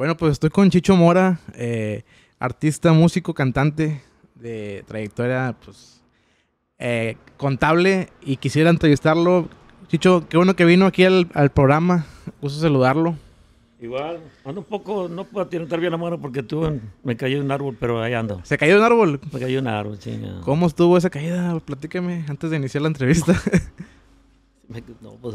Bueno, pues estoy con Chicho Mora, eh, artista, músico, cantante de trayectoria, pues, eh, contable y quisiera entrevistarlo. Chicho, qué bueno que vino aquí al, programa, gusto saludarlo. Igual, ando un poco, no puedo tirar bien la mano porque tuve, me cayó un árbol, pero ahí ando. ¿Se cayó un árbol? Me cayó un árbol, sí. ¿Cómo estuvo esa caída? Platícame antes de iniciar la entrevista. no, pues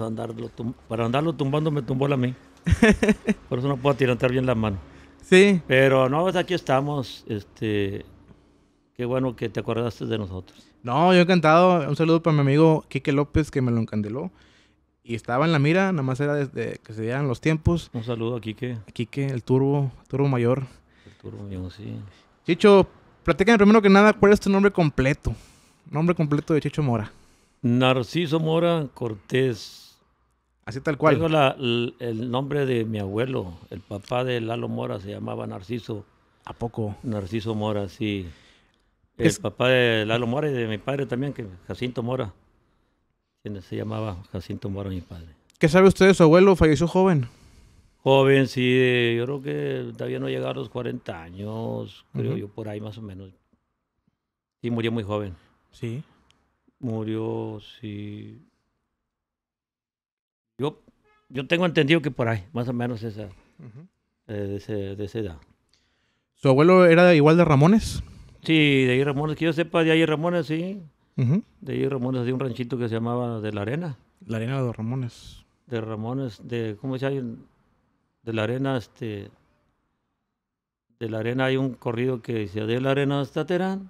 para andarlo tumbando me tumbó la mía. Por eso no puedo tirar bien la mano. Sí. Pero no, pues aquí estamos. Este, qué bueno que te acordaste de nosotros. No, yo encantado Un saludo para mi amigo Quique López que me lo encandeló. Y estaba en la mira, nada más era desde que se dieran los tiempos. Un saludo a Quique. Quique, el turbo, turbo mayor. El turbo mayor, sí. Chicho, platícame primero que nada, ¿cuál es tu nombre completo? Nombre completo de Chicho Mora. Narciso Mora Cortés Así tal cual. Tengo la, el, nombre de mi abuelo, el papá de Lalo Mora, se llamaba Narciso. ¿A poco? Narciso Mora, sí. El papá de Lalo Mora y de mi padre también, que Jacinto Mora. Quien se llamaba Jacinto Mora, mi padre. ¿Qué sabe usted de su abuelo? ¿Falleció joven? Joven, sí. Yo creo que todavía no llegaba a los 40 años, creo yo, por ahí más o menos. Sí, murió muy joven. Sí. Murió, sí. Yo, yo tengo entendido que por ahí, más o menos esa, eh, de, ese, de, esa edad. ¿Su abuelo era igual de Ramones? Sí, de ahí Ramones, que yo sepa, de ahí Ramones, sí. De ahí Ramones, de un ranchito que se llamaba de la Arena. La Arena de Ramones. De Ramones, de, ¿cómo se llama? De la Arena, este... De la Arena hay un corrido que se de la Arena hasta Terán.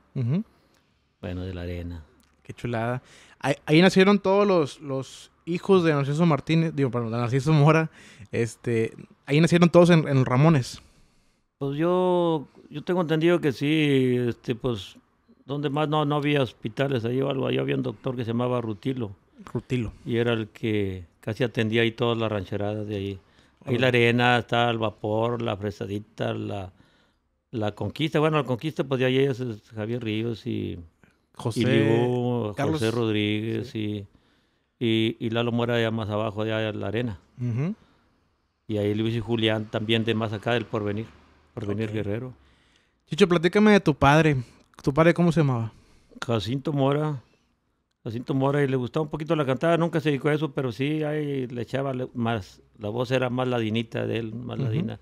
Bueno, de la Arena. Qué chulada. Ahí, nacieron todos los hijos de Narciso Martínez, digo, perdón, Narciso Mora, este, ahí nacieron todos en, Ramones. Pues yo, yo tengo entendido que sí, este, pues, donde más no, no había hospitales, ahí, algo, había un doctor que se llamaba Rutilo. Rutilo. Y era el que casi atendía ahí todas las rancheradas de ahí. Ahí la arena, está el vapor, la fresadita, la, la conquista. Bueno, la conquista, pues de ahí es Javier Ríos y José, y José Rodríguez y y, Lalo Mora allá más abajo, allá en la arena. Y ahí Luis y Julián también de más acá del Porvenir, Porvenir Guerrero. Chicho, platícame de tu padre. ¿Tu padre cómo se llamaba? Jacinto Mora. Jacinto Mora y le gustaba un poquito la cantada, nunca se dedicó a eso, pero sí ahí le echaba más, la voz era más ladinita de él, más ladina.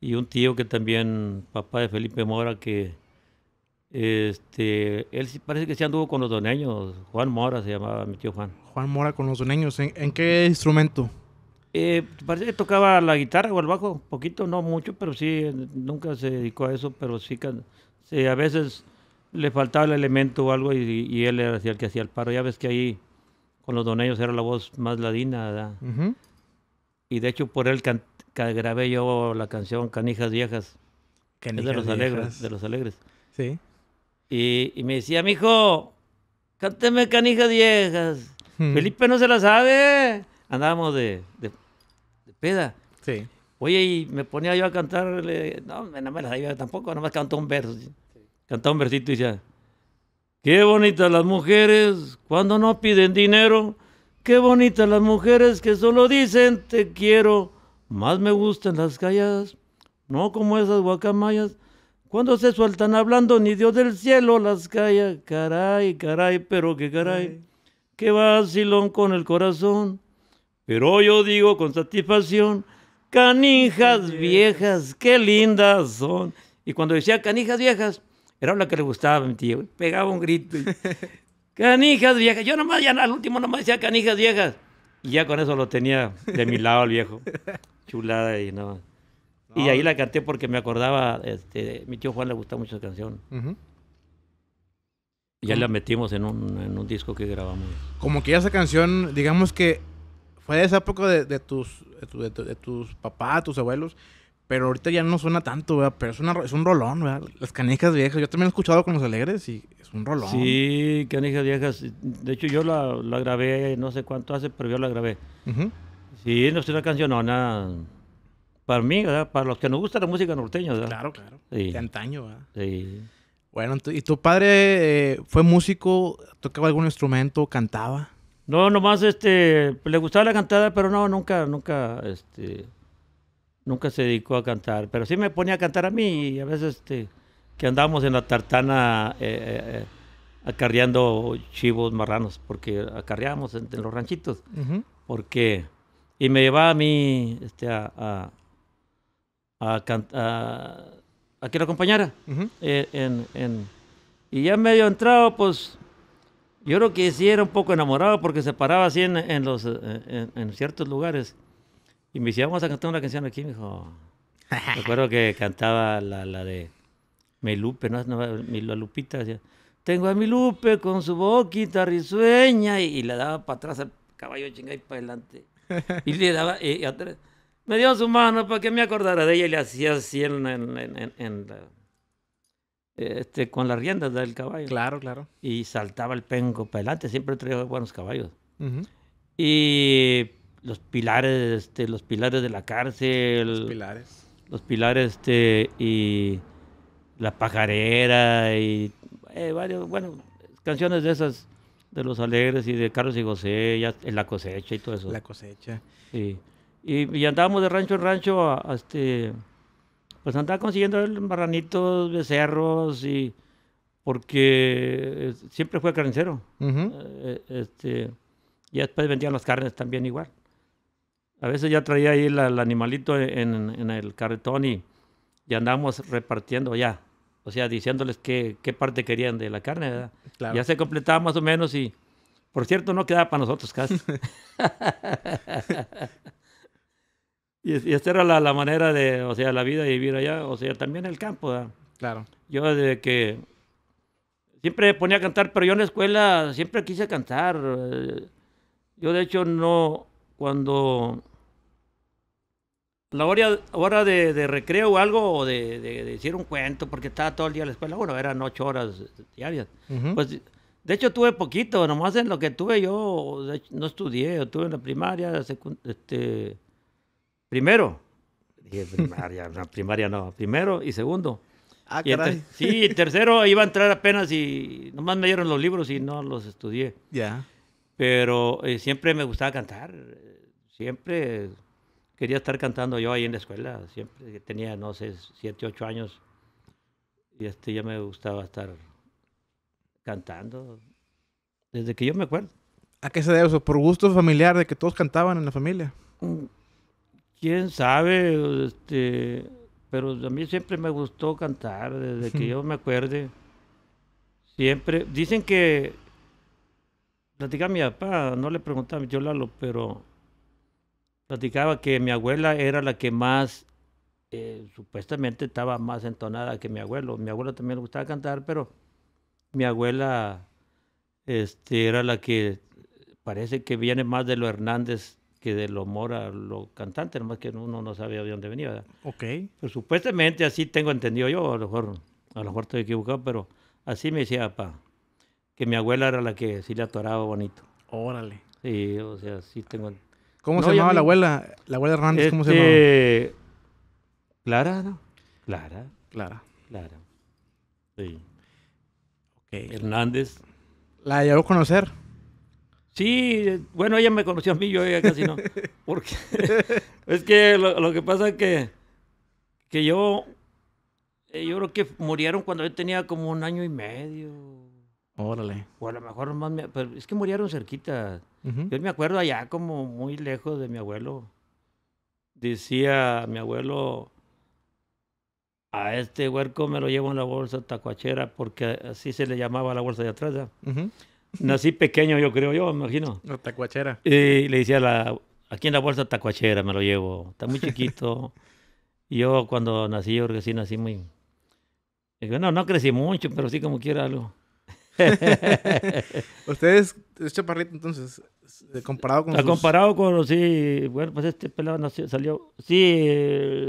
Y un tío que también, papá de Felipe Mora, que este, él parece que se anduvo con los doneños. Juan Mora se llamaba mi tío Juan. Juan Mora con los doneños. ¿En, qué instrumento? Eh, parece que tocaba la guitarra o el bajo, poquito, no mucho, pero sí, nunca se dedicó a eso, pero sí a veces le faltaba el elemento o algo y, él era el que hacía el paro. Ya ves que ahí con los doneños era la voz más ladina, Y de hecho por él grabé yo la canción Canijas Viejas. Canijas de los Alegres, de los Alegres. Sí. Y, me decía, mijo, cánteme canijas viejas. Felipe no se la sabe. Andábamos de, peda. Oye, y me ponía yo a cantar. no, no me las sabía tampoco, nomás cantó un verso. cantó Cantaba un versito y decía, qué bonitas las mujeres cuando no piden dinero. Qué bonitas las mujeres que solo dicen te quiero. Más me gustan las calladas, no como esas guacamayas cuando se sueltan hablando, ni Dios del cielo las calla. Caray, caray, pero qué caray. Qué vacilón con el corazón. Pero yo digo con satisfacción, canijas viejas, qué lindas son. Y cuando decía canijas viejas, era una que le gustaba a mi tío. Pegaba un grito. canijas viejas. Yo nomás, ya al último nomás decía canijas viejas. Y ya con eso lo tenía de mi lado el viejo. Chulada y nada no. Y ahí la canté porque me acordaba, este, mi tío Juan le gustaba mucho esa canción. ya la metimos en un, en un, disco que grabamos. Como que esa canción, digamos que fue de esa época de, tus, de, tus papás, tus abuelos, pero ahorita ya no suena tanto, ¿verdad? Pero es, una, es un rolón, ¿verdad? Las Canijas viejas, yo también he escuchado con los alegres y es un rolón. Sí, Canijas viejas. De hecho, yo la, la grabé, no sé cuánto hace, pero yo la grabé. Sí, no es una canción No, para mí, para los que nos gusta la música norteña. Claro, claro. De antaño. ¿verdad? Sí. Bueno, ¿y tu padre eh, fue músico? ¿Tocaba algún instrumento? ¿Cantaba? No, nomás este, le gustaba la cantada, pero no, nunca, nunca, este, nunca se dedicó a cantar. Pero sí me ponía a cantar a mí y a veces este, que andábamos en la tartana eh, eh, acarreando chivos marranos, porque acarreábamos en, los ranchitos. Porque, y me llevaba a mí este, a a, a, que lo acompañara. Eh, en, en, y ya medio entrado, pues yo creo que sí era un poco enamorado porque se paraba así en, en los, eh, en, ciertos lugares. Y me decía, vamos a cantar una canción aquí, me dijo. Recuerdo que cantaba la, la de Melupe, ¿no? La Lupita decía, tengo a mi Lupe con su boquita risueña y, le daba para atrás al caballo chingada y para adelante. Y le daba eh, y, y me dio su mano para que me acordara de ella y le hacía así en, este, con las riendas del caballo. Claro, claro. Y saltaba el penco para adelante, siempre traía buenos caballos. Y los pilares, este, los pilares de la cárcel. Los pilares. Los pilares, este, y la pajarera y eh, varios, bueno, canciones de esas de los alegres y de Carlos y José, ya, en la cosecha y todo eso. La cosecha. Sí. Y, andábamos de rancho en rancho, este, pues andaba consiguiendo marranitos, becerros, y porque eh, siempre fue carnicero. Eh, eh, este, y después vendían las carnes también igual. A veces ya traía ahí el animalito en, el carretón y, andábamos repartiendo ya. O sea, diciéndoles qué, qué parte querían de la carne, ¿verdad? Ya se completaba más o menos y, por cierto, no quedaba para nosotros casi. Y, esta era la, manera de, o sea, la vida de vivir allá, o sea, también el campo. Claro. Yo desde que siempre ponía a cantar, pero yo en la escuela siempre quise cantar. Eh. Yo de hecho no, cuando la hora, de, recreo o algo, o de, decir un cuento, porque estaba todo el día en la escuela, bueno, eran ocho horas diarias. Pues, de hecho, tuve poquito, nomás en lo que tuve yo, no estudié, tuve en la primaria, este, Primero, primaria, no, primaria no, primero y segundo. Ah, caray. sí, tercero iba a entrar apenas y nomás me dieron los libros y no los estudié. Ya. Pero eh, siempre me gustaba cantar, eh, siempre quería estar cantando yo ahí en la escuela, siempre tenía, no sé, siete, ocho años y este, ya me gustaba estar cantando desde que yo me acuerdo. ¿A qué se debe eso? ¿Por gusto familiar de que todos cantaban en la familia? Mm, quién sabe, este, pero a mí siempre me gustó cantar, desde que yo me acuerde. Siempre, dicen que, platicaba mi papá, no le preguntaba yo Lalo, pero platicaba que mi abuela era la que más, eh, supuestamente estaba más entonada que mi abuelo. Mi abuela también le gustaba cantar, pero mi abuela este, era la que parece que viene más de lo Hernández que del humor a lo cantante, nomás que uno no sabía de dónde venía. Ok. Pues, supuestamente así tengo entendido yo, a lo mejor, a lo mejor estoy equivocado, pero así me decía pa que mi abuela era la que sí le atoraba bonito. Órale. Sí, o sea, sí tengo. ¿Cómo se llamaba la abuela? La abuela Hernández, este, Clara, ¿no? Clara. Clara. Clara. Sí. Okay. Hernández. La llevó a conocer. Sí, bueno, ella me conoció a mí, yo ella casi no. Porque es que lo, que pasa es que, que yo, eh, yo creo que murieron cuando yo tenía como un año y medio. Órale. O a lo mejor más, pero es que murieron cerquita. Yo me acuerdo allá como muy lejos de mi abuelo. Decía mi abuelo, a este huerco me lo llevo en la bolsa tacuachera, porque así se le llamaba la bolsa de atrás. Nací pequeño, yo creo, yo me imagino. La tacuachera. Y le decía, la, aquí en la bolsa tacuachera me lo llevo. Está muy chiquito. y yo cuando nací, yo creo que sí nací muy... No, no crecí mucho, pero sí como quiera algo. Ustedes, es chaparrito entonces, eh, comparado con... Ah, sus... Comparado con, sí, bueno, pues este pelado salió... Sí,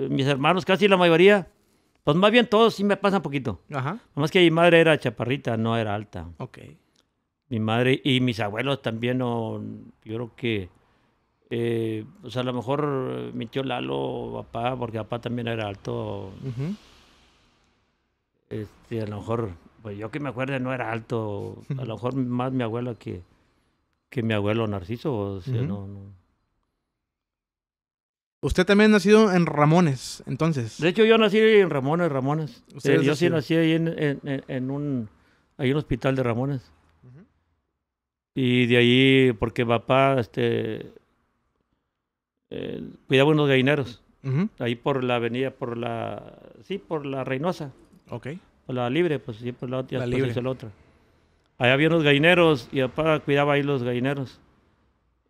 mis hermanos, casi la mayoría, pues más bien todos sí me pasan poquito. Ajá. Nomás que mi madre era chaparrita, no era alta. Ok mi madre y mis abuelos también, no. yo creo que, eh, o sea, a lo mejor eh, mi tío Lalo, papá, porque papá también era alto, este, a lo mejor, pues yo que me acuerdo no era alto, a lo mejor más mi abuela que, que mi abuelo Narciso, Usted también nacido en Ramones, entonces. De hecho, yo nací en Ramones, Ramones. Eh, yo sí nací ahí un, ahí en un hospital de Ramones. Y de ahí, porque papá este, eh, cuidaba unos gallineros. Ahí por la avenida, por la. Sí, por la Reynosa. Ok. Por la libre, pues sí, por la, otra, la pues, Allá había unos gallineros y papá cuidaba ahí los gallineros.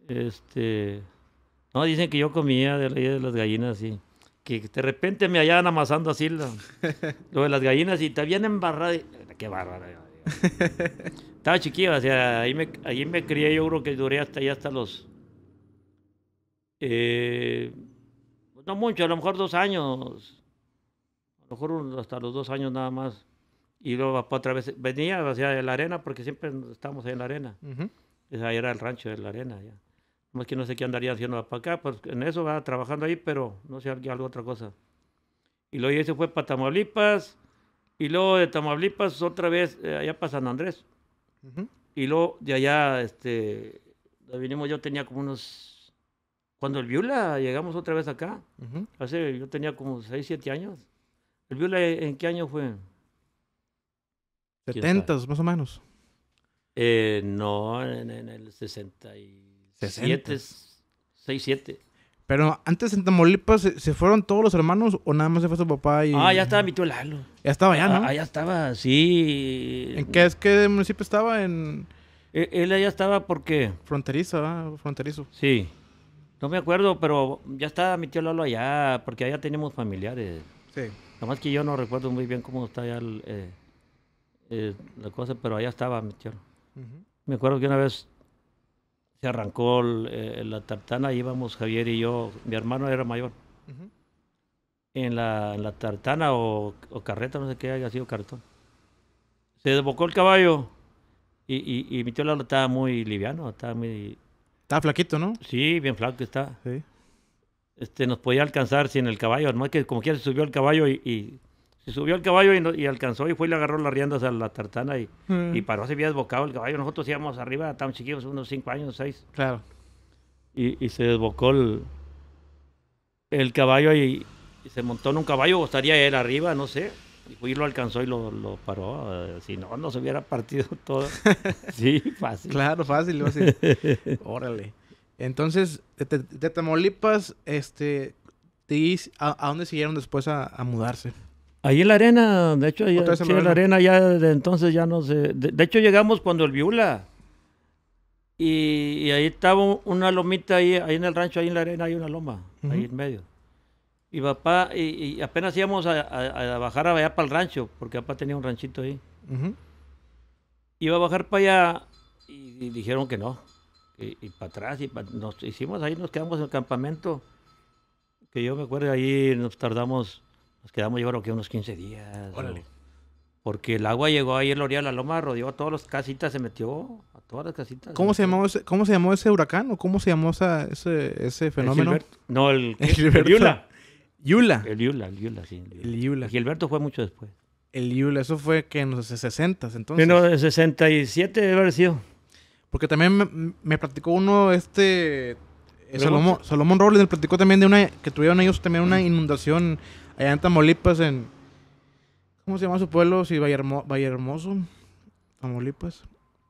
Este. No, dicen que yo comía de, de las gallinas, sí. Que de repente me hallaban amasando así lo de las gallinas y te habían embarrado. qué bárbaro. Estaba chiquillo, o sea, ahí me, ahí me crié, yo creo que duré hasta ahí hasta los... Eh, pues no mucho, a lo mejor dos años, a lo mejor hasta los dos años nada más. Y luego otra vez venía hacia la arena, porque siempre estábamos ahí en la arena. Ahí era el rancho de la arena. Ya. Más que no sé qué andaría haciendo para acá, pues en eso va trabajando ahí, pero no sé, algo otra cosa. Y luego ese fue para Tamaulipas, y luego de Tamaulipas otra vez eh, allá para San Andrés. Y luego de allá, este, vinimos, yo tenía como unos, cuando el Viola llegamos otra vez acá, hace, yo tenía como 6, 7 años. ¿El Viula en qué año fue? 70 más o menos. Eh, no, en, en el 67, 67. Pero antes en Tamaulipas, ¿se, fueron todos los hermanos o nada más se fue su papá? Y... Ah, ya estaba mi tío Lalo. Ya estaba allá, ¿no? Ah, ya estaba, sí. ¿En qué, es que municipio estaba? En... E, él, allá estaba porque... Fronterizo, ¿verdad? Fronterizo. Sí. No me acuerdo, pero ya estaba mi tío Lalo allá, porque allá tenemos familiares. Sí. Nada más que yo no recuerdo muy bien cómo está allá eh, eh, la cosa, pero allá estaba mi tío. Lalo. Me acuerdo que una vez se arrancó eh, la tartana, íbamos Javier y yo, mi hermano era mayor. en, la, tartana o, carreta, no sé qué haya sido cartón. Se desbocó el caballo y, mi tío Lalo estaba muy liviano, estaba muy... Estaba flaquito, ¿no? Sí, bien flaco está. Este, nos podía alcanzar sin el caballo, no es que como quiera se subió el caballo y se subió al caballo y, alcanzó y fue y le agarró las riendas a la tartana y, mm. paró, se había desbocado el caballo. Nosotros íbamos arriba, tan chiquillos, unos 5 años, 6. Claro. Y, se desbocó el, caballo y, se montó en un caballo, gustaría estaría él arriba, no sé. Y fue y lo alcanzó y lo, paró. Eh, si no, no se hubiera partido todo. sí, fácil. Claro, fácil, fácil. Órale. Entonces, de, Tamaulipas, este, ¿a, dónde siguieron después a mudarse? Ahí en la arena, de hecho, ya, en la arena ya de entonces ya no sé. De, hecho, llegamos cuando el Viula. Y, ahí estaba una lomita ahí, ahí en el rancho, ahí en la arena hay una loma, ahí en medio. Y papá, y, apenas íbamos a, a, a bajar allá para el rancho, porque papá tenía un ranchito ahí. Iba a bajar para allá y, dijeron que no. Y, para atrás, y nos hicimos ahí, nos quedamos en el campamento. Que yo me acuerdo, ahí nos tardamos nos quedamos yo creo que unos 15 días. porque el agua llegó ahí en la orilla de la loma, rodeó a todas las casitas, se metió a todas las casitas. ¿Cómo, se, llamó ese, ¿cómo se llamó ese huracán o cómo se llamó ese, fenómeno? no, el, Yula. Yula. El Yula, el Yula, sí. El Yula. Gilberto fue mucho después. El Yula, eso fue que en los 60 entonces. En los 67 debe haber sido. Porque también me, platicó uno, este. Eh, Salomón, Salomón Robles platicó también de una. que tuvieron ellos también una mm. inundación allá en Tamaulipas, en. ¿Cómo se llama su pueblo? Sí, Valle Vallehermoso. Tamaulipas.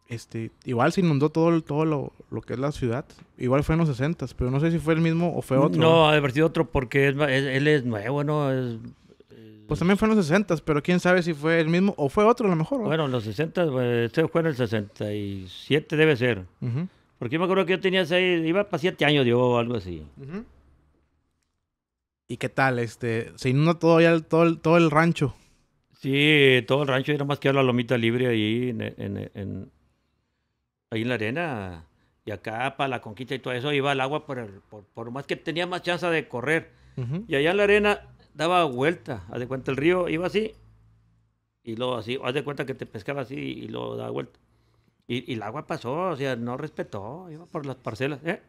Este, igual se inundó todo, todo lo, que es la ciudad. Igual fue en los 60, pero no sé si fue el mismo o fue otro. No, ha sido otro porque él es nuevo, ¿no? pues también fue en los 60, pero quién sabe si fue el mismo o fue otro a lo mejor. bueno Bueno, los 60, pues, este fue en el 67 debe ser. Porque yo me acuerdo que yo tenía 6, iba para 7 años yo o algo así. ¿Y qué tal? Este, se inundó todo, el, todo, rancho. Sí, todo el rancho era más que la lomita libre ahí en, ahí en la arena. Y acá para la conquista y todo eso iba el agua por, el, por, más que tenía más chance de correr. Y allá en la arena daba vuelta. Haz de cuenta el río iba así. Y luego así, haz de cuenta que te pescaba así y lo daba vuelta. Y, y el agua pasó, o sea, no respetó, iba por las parcelas. ¿eh?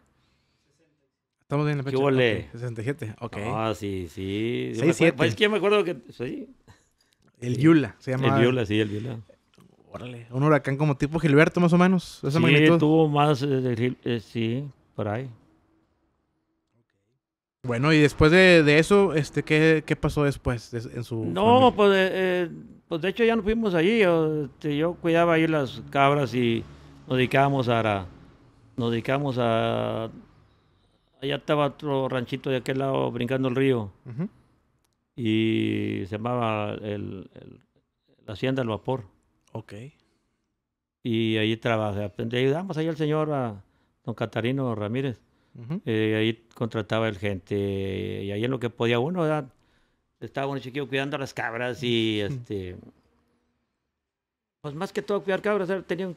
Estamos en la fecha. ¿Qué Okay. 67, ok. Ah, sí, sí. Pues es que yo me acuerdo que... Sí. El Yula se llama. El Yula, sí, el Yula. Órale, un huracán como tipo Gilberto, más o menos. Esa sí, tuvo más, eh, eh, sí, por ahí. Bueno, y después de, eso, este, ¿qué, pasó después en su No, pues, eh, pues de hecho ya no fuimos allí. Este, yo, cuidaba ahí las cabras y nos dedicábamos a... Nos dedicábamos a allá estaba otro ranchito de aquel lado brincando el río. Y se llamaba la Hacienda del Vapor. Ok. Y ahí trabajé. Le pues, ayudamos ahí al señor, don Catarino Ramírez. y eh, ahí contrataba el gente. Y ahí en lo que podía uno, Estaba un chiquillo cuidando a las cabras y este. Pues más que todo cuidar cabras, tenía un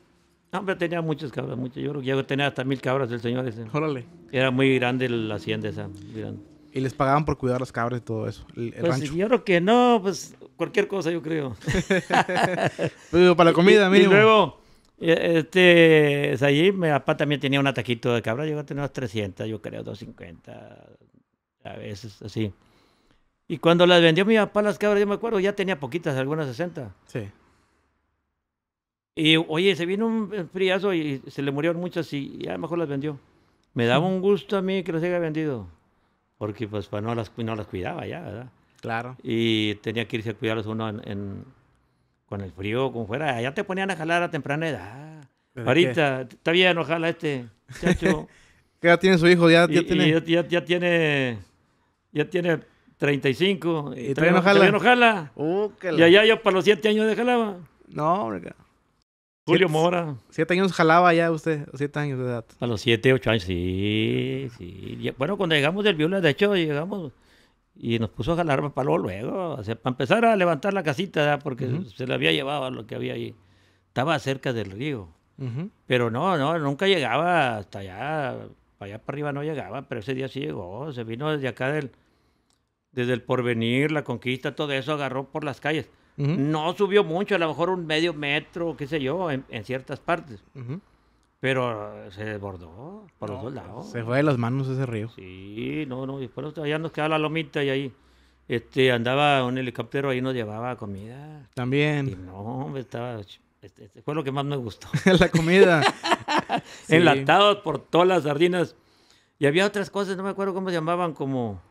no, tenía muchas cabras, muchas. Yo creo que yo tenía hasta mil cabras del señor ese. Órale. Era muy grande la hacienda esa. ¿Y les pagaban por cuidar las cabras y todo eso? El, pues yo creo que no, pues cualquier cosa yo creo. pero pues para la comida, mínimo. Y luego, e, este, es allí, mi papá también tenía un ataquito de cabras Llegó a tener unas 300, yo creo, 250, a veces así. Y cuando las vendió mi papá las cabras, yo me acuerdo, ya tenía poquitas, algunas 60. Sí. Y oye, se vino un friazo y se le murieron muchas y ya mejor las vendió. Me daba un gusto a mí que las haya vendido, porque pues, no, las, no las cuidaba ya, ¿verdad? Claro. Y tenía que irse a cuidarlos uno con el frío, como fuera. Allá te ponían a jalar a temprana edad. Ahorita, todavía está bien, ojalá este chacho. ¿Qué tiene su hijo? Ya, ya tiene. Y ya, tiene. Ya tiene 35. Y, y todavía no uh, y allá yo para los 7 años de jalaba. No, hombre. Julio Mora. Siete años jalaba ya usted, siete años de edad. A los siete, ocho años, sí, sí. Bueno, cuando llegamos del Viola, de hecho, llegamos y nos puso a jalar para luego, o sea, para empezar a levantar la casita, porque se la había llevado lo que había ahí. Estaba cerca del río. Pero no, no, nunca llegaba hasta allá, para allá para arriba no llegaba, pero ese día sí llegó, se vino desde acá del, desde el porvenir, la conquista, todo eso, agarró por las calles. No subió mucho, a lo mejor un medio metro, qué sé yo, en, ciertas partes. Pero eh, se desbordó por no, los dos pues, lados. Se fue de las manos ese río. Sí, no, no. después allá nos quedaba la lomita y ahí este, andaba un helicóptero, ahí nos llevaba comida. También. Y no, estaba... Este, este, fue lo que más me gustó. la comida. Enlatados por todas las sardinas. Y había otras cosas, no me acuerdo cómo se llamaban, como...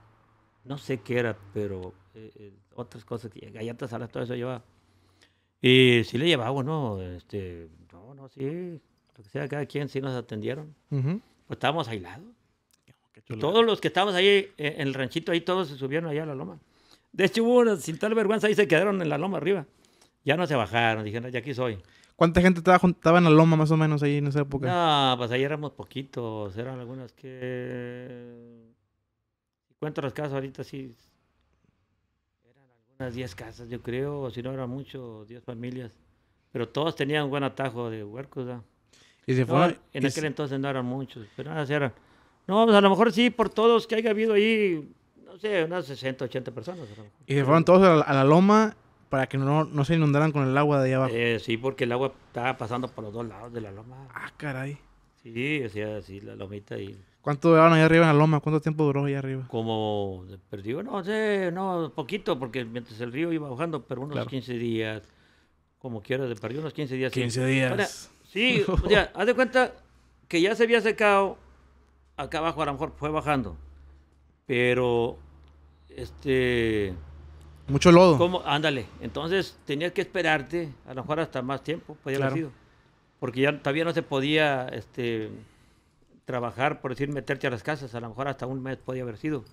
No sé qué era, pero eh, otras cosas, galletas salas, todo eso llevaba. Y si le llevaba, ¿no? Este, no, no, sí, lo que sea, cada quien sí nos atendieron. Pues estábamos aislados. Todos los que estábamos ahí en el ranchito, ahí todos se subieron allá a la loma. De hecho, hubo, sin tal vergüenza, ahí se quedaron en la loma arriba. Ya no se bajaron, dijeron, ah, ya aquí soy. ¿Cuánta gente estaba, en la loma más o menos ahí en esa época? No, pues ahí éramos poquitos, eran algunas que... cuento los casos ahorita, sí, unas 10 casas, yo creo, si no era mucho, 10 familias. Pero todos tenían un buen atajo de huercos. Y se en aquel entonces no eran muchos, pero nada, eran. No, pues, a lo mejor sí, por todos que haya habido ahí, no sé, unas 60, 80 personas. Y se fueron todos a la, loma para que no, no, se inundaran con el agua de allá abajo. Eh, sí, porque el agua estaba pasando por los dos lados de la loma. Ah, caray. Sí, o sea, sí, la lomita y... ¿Cuánto duraron allá arriba en la loma? ¿Cuánto tiempo duró allá arriba? Como, perdido, no sé, no, poquito, porque mientras el río iba bajando, pero unos 15 días, como quiera, de perdido unos 15 días. 15 días. sí, o sea, haz de cuenta que ya se había secado, acá abajo a lo mejor fue bajando, pero, este... Mucho lodo. ándale, entonces tenías que esperarte, a lo mejor hasta más tiempo, podía sido, porque ya todavía no se podía, este trabajar, por decir, meterte a las casas, a lo mejor hasta un mes podía haber sido,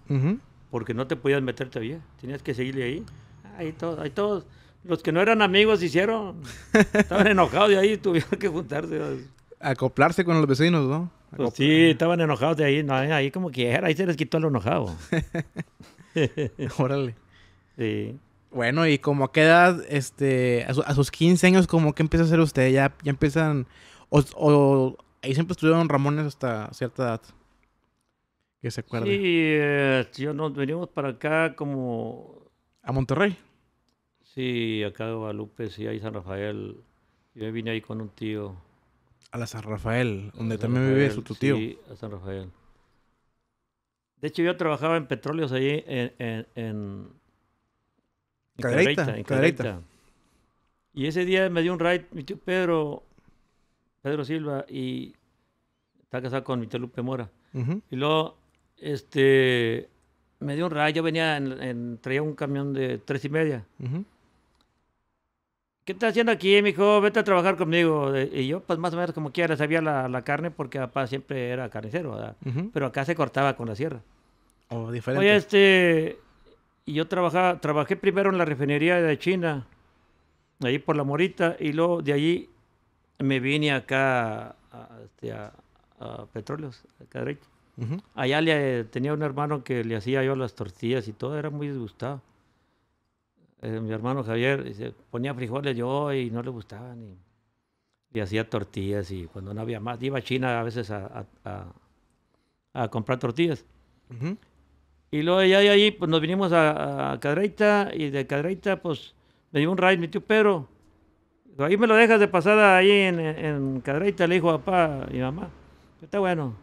porque no te podías meterte bien. tenías que seguirle ahí. Ahí todos, ahí todos, los que no eran amigos hicieron, estaban enojados de ahí tuvieron que juntarse. Acoplarse con los vecinos, ¿no? Pues sí, estaban enojados de ahí, no, ahí como quiera, ahí se les quitó lo enojado. Órale. Sí. Bueno, y como a qué edad, este, a, sus 15 años, como que empieza a hacer usted? ¿Ya, ya empiezan, o, Ahí siempre estuvieron Ramones hasta cierta edad. Que se acuerda. Sí, eh, yo nos venimos para acá como. ¿A Monterrey? Sí, acá de Guadalupe, sí, ahí San Rafael. Yo vine ahí con un tío. A la San Rafael, donde también vive su tío. Sí, a San Rafael. De hecho, yo trabajaba en petróleos ahí en. en, en, en Y ese día me dio un ride mi tío Pedro Pedro Silva y está casado con Lupe Mora. Y luego, este, me dio un rayo, venía, traía un camión de tres y media. ¿Qué estás haciendo aquí, mijo? Vete a trabajar conmigo. Y yo, pues más o menos como quiera, sabía la, carne porque papá siempre era carnicero, ¿verdad? Pero acá se cortaba con la sierra. O oh, diferente. Oye, este. Y yo trabajé primero en la refinería de China, ahí por la Morita, y luego de allí me vine acá a, a, este, a Petróleos, Allá le, tenía un hermano que le hacía yo las tortillas y todo, era muy disgustado. Eh, mi hermano Javier ponía frijoles yo y no le gustaban. Y, hacía tortillas y cuando no había más, iba a China a veces a, comprar tortillas. Y luego ya de ahí pues, nos vinimos a, a Cadreita y de Cadreita pues me dio un ride mi tío Pedro Ahí me lo dejas de pasada ahí en, en Cadreita, le dijo a papá y mamá. Está bueno.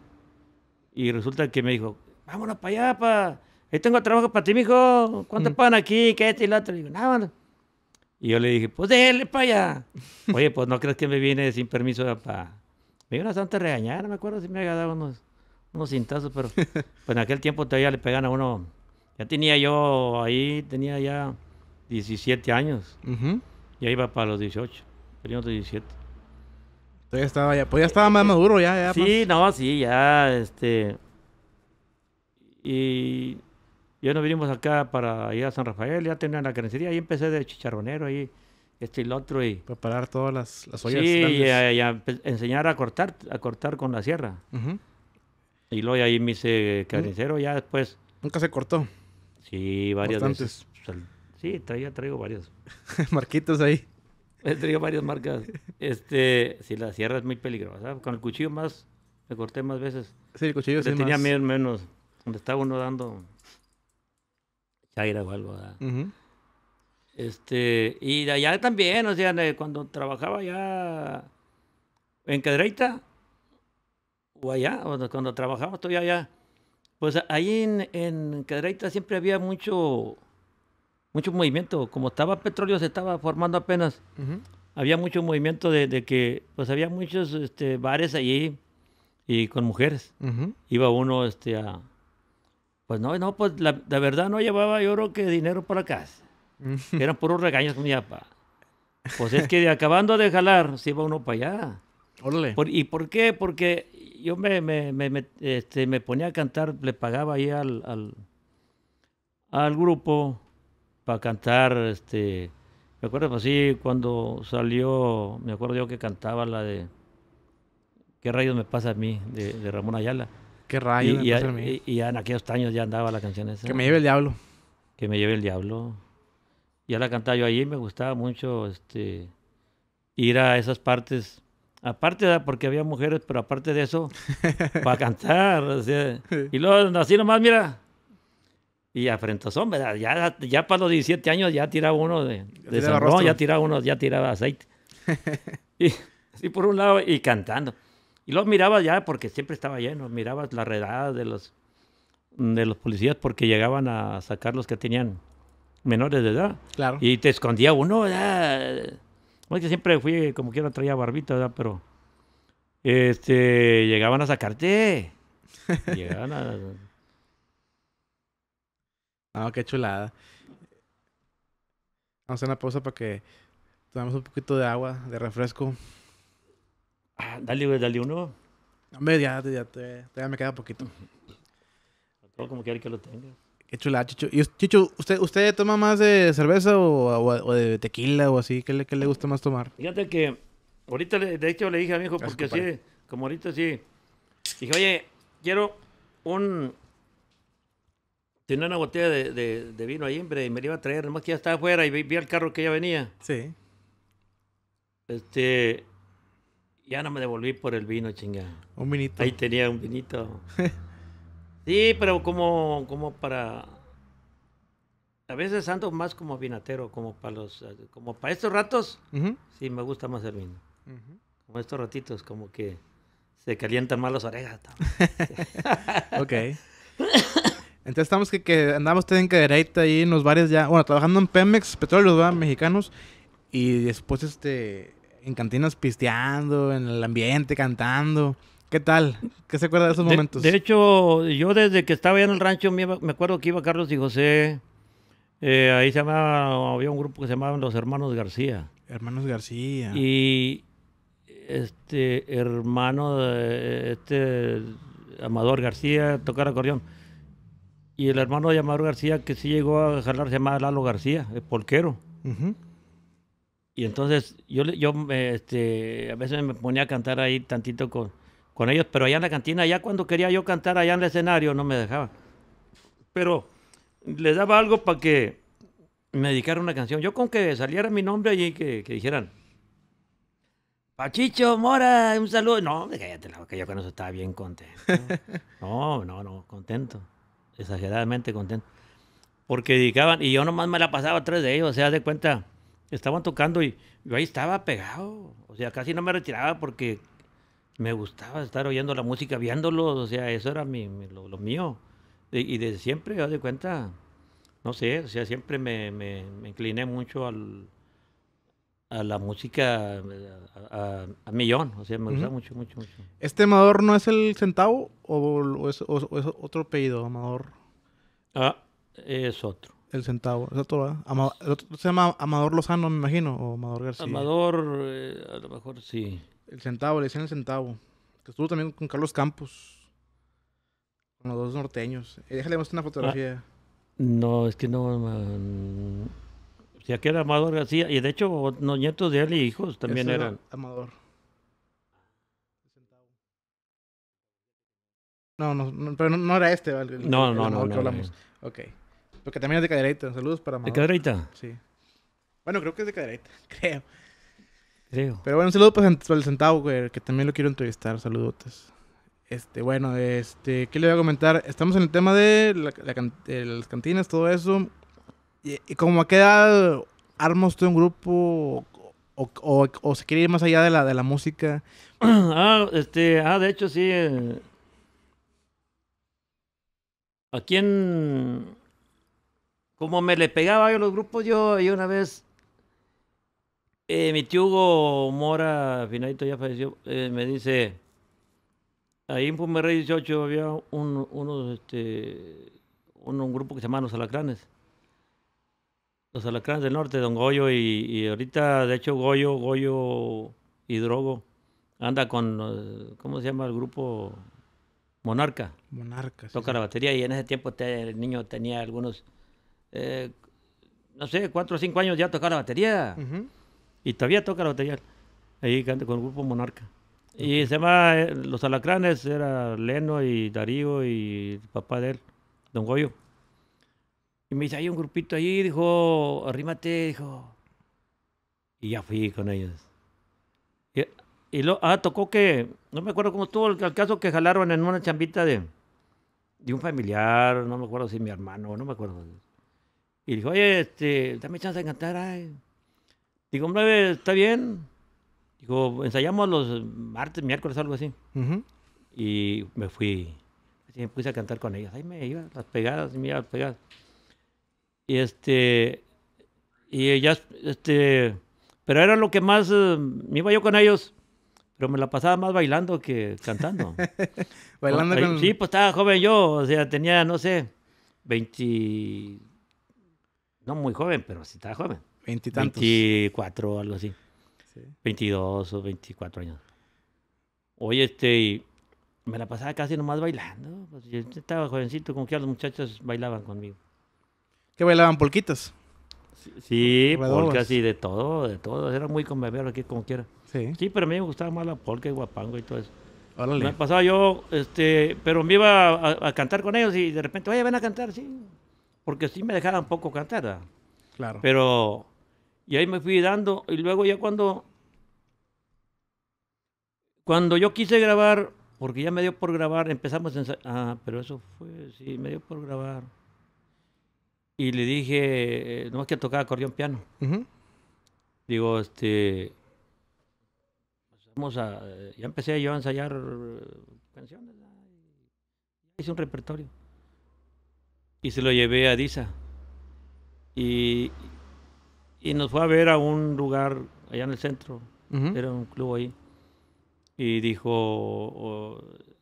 Y resulta que me dijo, vámonos para allá, pa. Ahí tengo trabajo para ti, mijo. ¿Cuánto pagan aquí? ¿Qué este y el otro? Y, Nada, y yo le dije, pues déjele para allá. Oye, pues no crees que me viene sin permiso papá. Me dio una santa regañar, me acuerdo si me había dado unos, unos cintazos, pero pues en aquel tiempo todavía le pegan a uno. Ya tenía yo ahí, tenía ya 17 años. Ya iba para los 18, tenía de 17. Entonces estaba ya, pues ya estaba más maduro, ya, ya. Sí, pues. no, sí, ya, este. Y ya nos vinimos acá para ir a San Rafael, ya tenía la carnicería, ahí empecé de chicharronero, ahí, este y lo otro. Y, Preparar todas las, las ollas. Sí, y pues, enseñar a cortar, a cortar con la sierra. Y luego ahí me hice carnicero, ya después. Nunca se cortó. Sí, varias Bastantes. veces. Sí, traigo varios. Marquitos ahí. He traído varias marcas. Este, si la sierra es muy peligrosa. Con el cuchillo más, me corté más veces. Sí, el cuchillo sí tenía miedo menos. Cuando estaba uno dando chaira o algo. Este, y de allá también, o sea, cuando trabajaba allá en Cadreita, o allá, cuando trabajaba todavía allá, pues ahí en, en Cadreita siempre había mucho mucho movimiento. Como estaba petróleo, se estaba formando apenas. Había mucho movimiento de, que, pues había muchos este, bares allí y con mujeres. Iba uno este, a... Pues no, no, pues la, verdad no llevaba yo creo que dinero para casa. Mm. Eran puros regaños con mi papá. Pues es que acabando de jalar, se iba uno para allá. Órale. ¿Y por qué? Porque yo me, este, me, ponía a cantar, le pagaba ahí al, al grupo para cantar, este, me acuerdo pues sí, cuando salió, me acuerdo yo que cantaba la de ¿Qué rayos me pasa a mí? de, Ramón Ayala. ¿Qué rayos y, me pasa a mí? Y, en aquellos años ya andaba la canción esa. Que me lleve el diablo. Que me lleve el diablo. Ya la cantaba yo ahí, me gustaba mucho este, ir a esas partes Aparte, de, porque había mujeres, pero aparte de eso, para cantar. O sea, y luego, así nomás, mira, y a ¿verdad? Ya, ya para los 17 años ya tiraba uno de, de ya, tiraba ya tiraba uno, ya tiraba aceite. y, por un lado, y cantando. Y los miraba ya porque siempre estaba lleno, mirabas la redada de los, de los policías porque llegaban a sacar los que tenían menores de edad. Claro. Y te escondía uno, ¿verdad? Oye, siempre fui como quiera traía barbita, ¿verdad? Pero este, llegaban a sacarte. llegaban a Ah, qué chulada. Vamos a hacer una pausa para que tomemos un poquito de agua, de refresco. Ah, dale, güey, dale uno. Hombre, ya, ya, te, me queda poquito. como quiera que lo tenga. Qué chulada, Chicho. Y, Chicho, ¿usted, ¿usted toma más de cerveza o, de tequila o así? ¿Qué le, gusta más tomar? Fíjate que ahorita, de hecho, le dije a mi hijo, porque así, como ahorita sí, dije, oye, quiero un, una botella de, de, vino ahí, hombre, y me la iba a traer, nomás que ya estaba afuera y vi, el carro que ya venía. Sí. Este, ya no me devolví por el vino, chinga Un vinito. Ahí tenía un vinito. sí, pero como, como para... A veces ando más como vinatero, como para los, como para estos ratos. Sí, me gusta más el vino. Como estos ratitos, como que se calientan más las orejas. ok. Entonces estamos que, andaba usted en cadereita ahí en los bares ya, bueno, trabajando en Pemex, petróleos mexicanos, y después este en cantinas pisteando, en el ambiente, cantando. ¿Qué tal? ¿Qué se acuerda de esos momentos? De, hecho, yo desde que estaba allá en el rancho me, acuerdo que iba Carlos y José. Eh, ahí se llamaba, había un grupo que se llamaban Los Hermanos García. Hermanos García. Y este hermano, este Amador García, tocar acordeón y el hermano de Amaro García que sí llegó a jalar se llama Lalo García, el porquero. Y entonces yo, yo este, a veces me ponía a cantar ahí tantito con, con ellos, pero allá en la cantina, allá cuando quería yo cantar allá en el escenario, no me dejaba. Pero les daba algo para que me dedicaran una canción. Yo con que saliera mi nombre allí que, dijeran, Pachicho Mora, un saludo. No, cállate la boca, yo con eso estaba bien contento. No, no, no, contento exageradamente contento. Porque dedicaban, y yo nomás me la pasaba tres de ellos, o sea, de cuenta, estaban tocando y yo ahí estaba pegado, o sea, casi no me retiraba porque me gustaba estar oyendo la música, viéndolos, o sea, eso era mi, lo, mío. Y, desde siempre, yo de cuenta, no sé, o sea, siempre me incliné mucho al, a la música a, millón. O sea, me gusta mucho, mucho, mucho. ¿Este Amador no es el centavo o, es, otro apellido, Amador? Ah, es otro. El centavo, es otro, se llama Amador Lozano, me imagino, o Amador García. Amador, eh, a lo mejor sí. El centavo, le decían el centavo. Que estuvo también con Carlos Campos. Con los dos norteños. Eh, déjale, mostrar una fotografía. Ah, no, es que no. Si aquí era Amador García. Y de hecho, los nietos de él y hijos también eran. Era Amador. No, no, pero no, era este, ¿vale? no, no, no, hablamos. Porque también es de cadereita Saludos para Amador. ¿De cadereita? Sí. Bueno, creo que es de cadereita creo. Creo. Pero bueno, un saludo para el Centavo, que también lo quiero entrevistar. Saludotes. Este, bueno, este, ¿qué le voy a comentar? Estamos en el tema de las cantinas, todo eso y, como a qué edad armas un grupo o, se quiere ir más allá de la, de la música? ah, este, ah, de hecho sí. ¿A eh. aquí en... Como me le pegaba a los grupos, yo, yo una vez... Eh, mi tío Hugo Mora, finalito ya falleció, eh, me dice... Ahí en Pumerrey 18 había un, unos, este, un, un grupo que se llamaba Los Alacranes. Los alacranes del norte, don Goyo, y, ahorita, de hecho, Goyo, Goyo y Drogo anda con, eh, ¿cómo se llama el grupo? Monarca. Monarca. Toca la batería y en ese tiempo el niño tenía algunos, eh, no sé, cuatro o cinco años ya tocaba la batería. Y todavía toca la batería. Ahí anda con el grupo Monarca. Y se llama eh, Los Alacranes, era Leno y Darío y el papá de él, Don Goyo. Y me dice, hay un grupito ahí, dijo, arrímate, dijo. Y ya fui con ellos. Y, y lo, ah, tocó que, no me acuerdo cómo estuvo el, caso que jalaron en una chambita de, de un familiar, no me acuerdo si mi hermano, no me acuerdo. Y dijo, oye, este, dame chance de cantar. Ay. Digo, hombre, está bien. Dijo, ensayamos los martes, miércoles, algo así. Y me fui. Así me puse a cantar con ellos. Ahí me iba, las pegadas, me las pegadas. Y este, y ellas, este, pero era lo que más eh, me iba yo con ellos. Pero me la pasaba más bailando que cantando. bailando con... Sí, pues estaba joven yo, o sea, tenía, no sé, 20. No muy joven, pero sí estaba joven. Veintitantos. 24, algo así. Sí. 22 o 24 años. Hoy este, y me la pasaba casi nomás bailando. Pues, yo estaba jovencito, como que los muchachos bailaban conmigo que bailaban? ¿Polquitas? Sí, polcas y de todo, de todo. Era muy convivero aquí como quiera. Sí. pero a mí me gustaba más la polca y guapango y todo eso. Órale. Me pasaba yo, este, pero me iba a, cantar con ellos y de repente, oye, ven a cantar, sí. Porque sí me dejaban poco cantar. Claro. Pero, y ahí me fui dando. Y luego ya cuando, cuando yo quise grabar, porque ya me dio por grabar, empezamos a, ah, pero eso fue, sí, me dio por grabar. Y le dije, eh, no es que tocaba acordeón piano. Digo, este. Vamos a. Eh, ya empecé yo a ensayar eh, canciones. Hice un repertorio. Y se lo llevé a Disa. Y, y nos fue a ver a un lugar allá en el centro. Era un club ahí. Y dijo,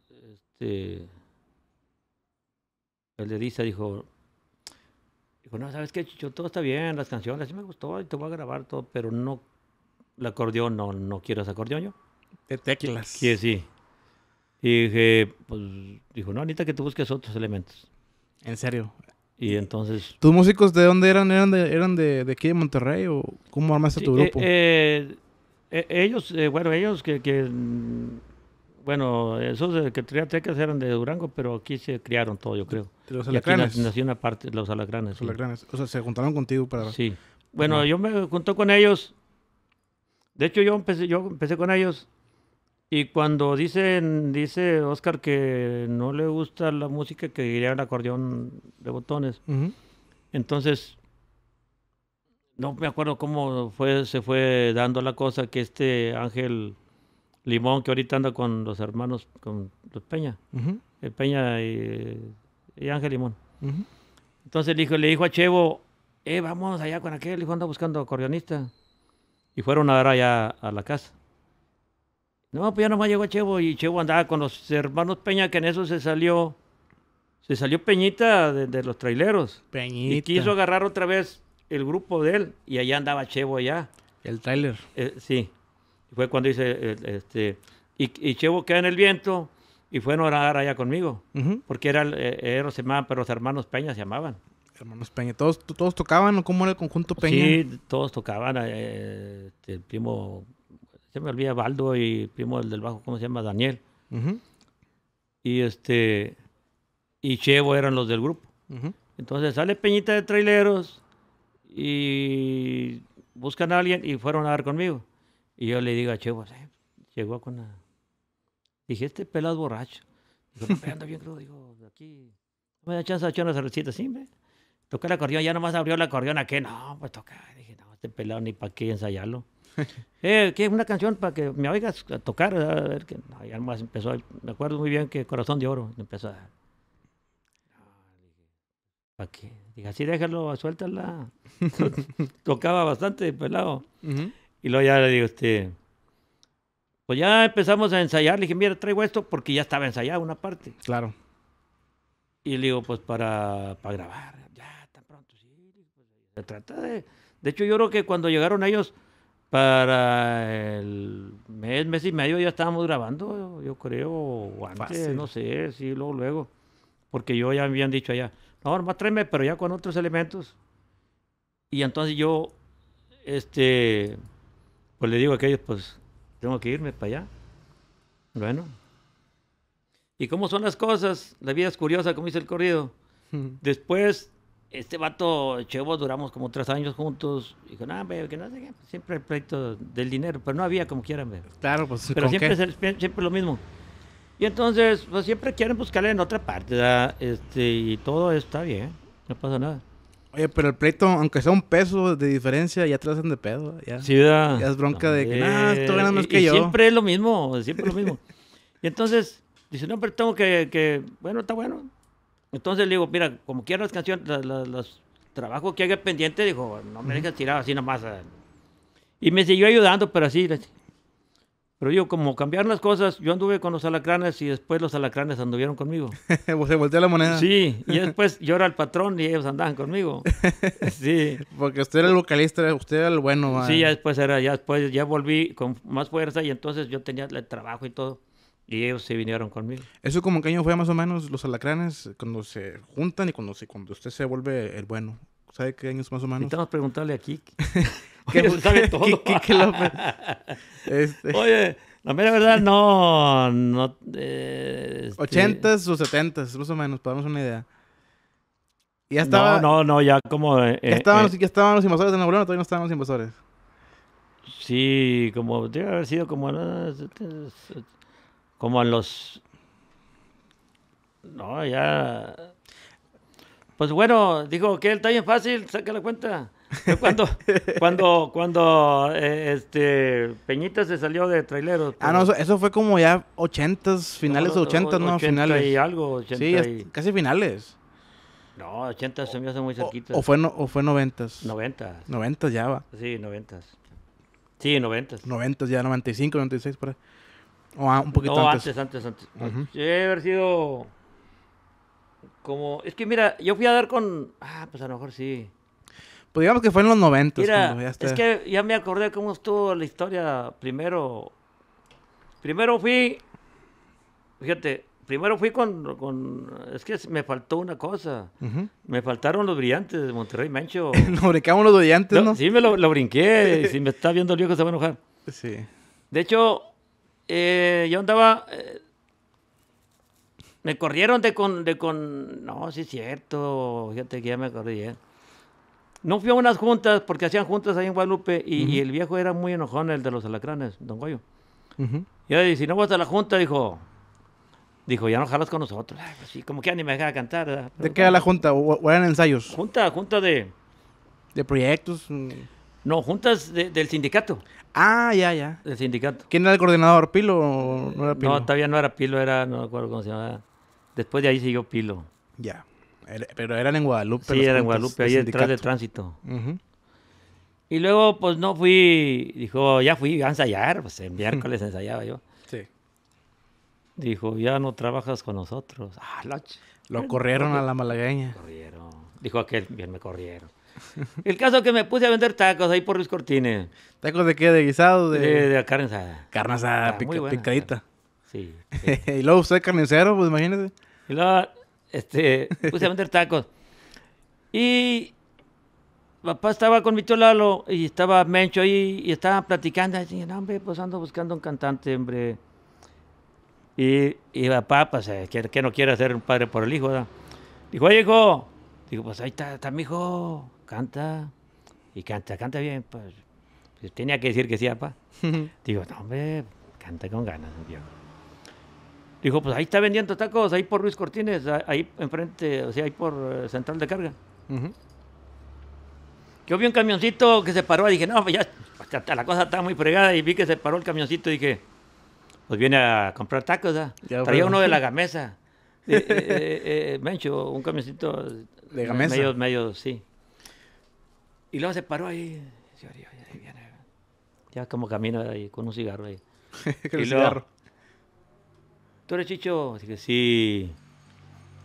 este, el de Disa dijo, bueno, ¿sabes qué, Chicho? Todo está bien, las canciones, sí me gustó, y te voy a grabar todo, pero no, el acordeón, no, no quiero ese acordeón yo. De teclas. Sí, sí. Y dije, pues, dijo, no, Anita, que tú busques otros elementos. ¿En serio? Y entonces... ¿Tus músicos de dónde eran? ¿Eran de, eran de, de aquí de Monterrey o cómo armaste tu eh, grupo? Eh, eh ellos, eh, bueno, ellos que, que bueno, esos eh, que triatecas eran de Durango, pero aquí se criaron todo, yo creo. ¿Los alacranes? Y aquí nació una parte, los alacranes. Los O sea, se juntaron contigo para... Sí. Bueno, yo me junto con ellos. De hecho, yo empecé, yo empecé con ellos. Y cuando dicen, dice Oscar que no le gusta la música, que diría el acordeón de botones. Entonces, no me acuerdo cómo fue, se fue dando la cosa que este Ángel Limón, que ahorita anda con los hermanos, con los Peña, el Peña y, Ángel Limón. Entonces le dijo, le dijo a Chevo, eh, vamos allá con aquel, hijo anda buscando acordeonista. Y fueron a ver allá a la casa. No, pues ya nomás llegó Chevo y Chevo andaba con los hermanos Peña, que en eso se salió, se salió Peñita de, los traileros. Peñita. Y quiso agarrar otra vez el grupo de él y allá andaba Chevo allá. El trailer. Eh, sí fue cuando hice, eh, este, y, Chevo queda en el viento y fue a nadar allá conmigo, porque era, eh, era, se pero los hermanos Peña se llamaban. Hermanos Peña, ¿todos, todos tocaban o cómo era el conjunto Peña? Sí, todos tocaban, eh, este, el primo, se me olvida Baldo y primo del bajo, ¿cómo se llama? Daniel. Y este, y Chevo eran los del grupo. Entonces sale Peñita de traileros y buscan a alguien y fueron a dar conmigo. Y yo le digo a Chevo, eh, llegó con la... Dije, este pelado es borracho. Dijo, no, anda bien crudo. Digo, aquí... No me da chance de echar una cervecita, sí, hombre. Toqué el acordeón, ya nomás abrió el acordeón qué? No, pues toca. Dije, no, este pelado ni para qué ensayarlo. eh, ¿Qué una canción para que me oigas a tocar? A ver, que no, ya nomás empezó. Me acuerdo muy bien que Corazón de Oro empezó a... ¿Para qué? Dije, así déjalo, suéltala. Tocaba bastante pelado. Y luego ya le digo, usted pues ya empezamos a ensayar. Le dije, mira, traigo esto porque ya estaba ensayada una parte. Claro. Y le digo, pues para, para grabar. Ya, tan pronto, sí. Pues, se trata de... De hecho, yo creo que cuando llegaron ellos para el mes, mes y medio ya estábamos grabando, yo creo, antes, no sé, sí, luego, luego. Porque yo ya me habían dicho allá, no, nomás tráeme, pero ya con otros elementos. Y entonces yo, este, pues le digo a aquellos, pues tengo que irme para allá. Bueno. ¿Y cómo son las cosas? La vida es curiosa, como dice el corrido. Después, este vato, Chevo, duramos como tres años juntos. Y dijo, no, bebé, que no sé qué. Siempre el proyecto del dinero, pero no había como quieran, bebé. Claro, pues. Pero siempre, es siempre lo mismo. Y entonces, pues siempre quieren buscarle en otra parte, Este, y todo está bien, no pasa nada. Oye, pero el pleito, aunque sea un peso de diferencia, ya te hacen de pedo. Ya, Ya es bronca de que, ah, tú ganas más que y yo. Siempre es lo mismo, siempre es lo mismo. y entonces, dice, no, pero tengo que, que, bueno, está bueno. Entonces le digo, mira, como quiero las canciones, los trabajos que haga pendiente, dijo, no me dejes tirado así nomás. Eh". Y me siguió ayudando, pero así, pero yo, como cambiaron las cosas, yo anduve con los alacranes y después los alacranes anduvieron conmigo. ¿Se volteó la moneda? Sí, y después yo era el patrón y ellos andaban conmigo. Sí. Porque usted era el vocalista, usted era el bueno. Sí, ya después era, ya después ya volví con más fuerza y entonces yo tenía el trabajo y todo. Y ellos se vinieron conmigo. ¿Eso como que año fue más o menos los alacranes cuando se juntan y cuando, se, cuando usted se vuelve el bueno? ¿sabe qué años más o menos? Necesitamos preguntarle a Kik. que sabe todo. Este. Oye, la mera verdad, no. no 80s este. o 70s, más o menos, para darnos una idea. Y ya estaba. No, no, no ya como. Eh, ya, estaban, eh, ya, estaban, los invasores en Nuevo todavía no estaban los invasores. Sí, como. Debe haber sido como. Como a los. No, ya. Pues bueno, dijo que él está bien fácil, saca la cuenta. cuando, cuando, eh, este Peñita se salió de traileros. Ah, no, pues, eso, fue como ya 80s, finales de no, 80, ¿no? 80 finales. y algo, 80 Sí, casi finales. No, 80 se me hace muy cerquita. O, fue, 90 o fue 90. 90. 90 ya va. Sí, 90. Sí, 90. 90 ya, 95, 96 por O ah, un poquito no, antes. antes, antes, antes. haber sido es que mira, yo fui a dar con. Ah, pues a lo mejor sí. Pues digamos que fue en los 90. Mira, ya es que ya me acordé cómo estuvo la historia. Primero. Primero fui. Fíjate, primero fui con, Es que me faltó una cosa. Me faltaron los brillantes de Monterrey Mancho. Nos brincamos los brillantes, ¿no? Sí, me lo, brinqué. si me está viendo el viejo, se va a enojar. Sí. De hecho, eh, yo andaba. Eh, me corrieron de con, de con. No, sí es cierto. Fíjate que ya me acordé No fui a unas juntas, porque hacían juntas ahí en Guadalupe, y, el viejo era muy enojón, el de los alacranes, don Goyo. Y si no vas a la junta, dijo, Dijo, ya no jalas con nosotros. Así, pues como que ni me dejaba cantar. ¿De qué era la junta? ¿O, eran ensayos? Junta, junta de... ¿De proyectos? Mm. No, juntas del sindicato. Ah, ya, ya. Del sindicato. ¿Quién era el coordinador? ¿Pilo o no era Pilo? No, todavía no era Pilo, era, no me acuerdo cómo se llamaba. Después de ahí siguió Pilo. Ya. Pero eran en Guadalupe. Sí, eran en Guadalupe, ahí detrás del tránsito. Y luego, pues no fui. Dijo, ya fui a ensayar. Pues en miércoles ensayaba yo. Sí. Dijo, ya no trabajas con nosotros. Ah, lo, corrieron a la malagueña. Corrieron. Dijo aquel, bien me corrieron. El caso que me puse a vender tacos ahí por Luis Cortines. ¿Tacos de qué? ¿De guisado? De, de, carne Carne ah, picadita. Sí. y luego usted carnicero, pues imagínese. Y luego, este, puse vender tacos. Y papá estaba con mi tío Lalo y estaba Mencho ahí y estaban platicando. Y dije, hombre, pues ando buscando un cantante, hombre. Y, papá, pues, eh, que, no quiere hacer un padre por el hijo, Dijo, oye, hijo. Digo, pues ahí está, mi hijo, canta. Y canta, canta bien, pues. pues tenía que decir que sí, papá. Digo, no, hombre, canta con ganas, Dijo, pues ahí está vendiendo tacos, ahí por Luis Cortines, ahí enfrente, o sea, ahí por eh, Central de Carga. Yo vi un camioncito que se paró, dije, no, pues ya la cosa está muy fregada, y vi que se paró el camioncito, y dije, pues viene a comprar tacos, ¿ah?". Traía uno de la gamesa. Eh, eh, Mencho, un camioncito de gamesa. Medio, medio, sí. Y luego se paró ahí, ya como camina ahí, con un cigarro ahí. con cigarro ¿tú eres Chicho? que sí,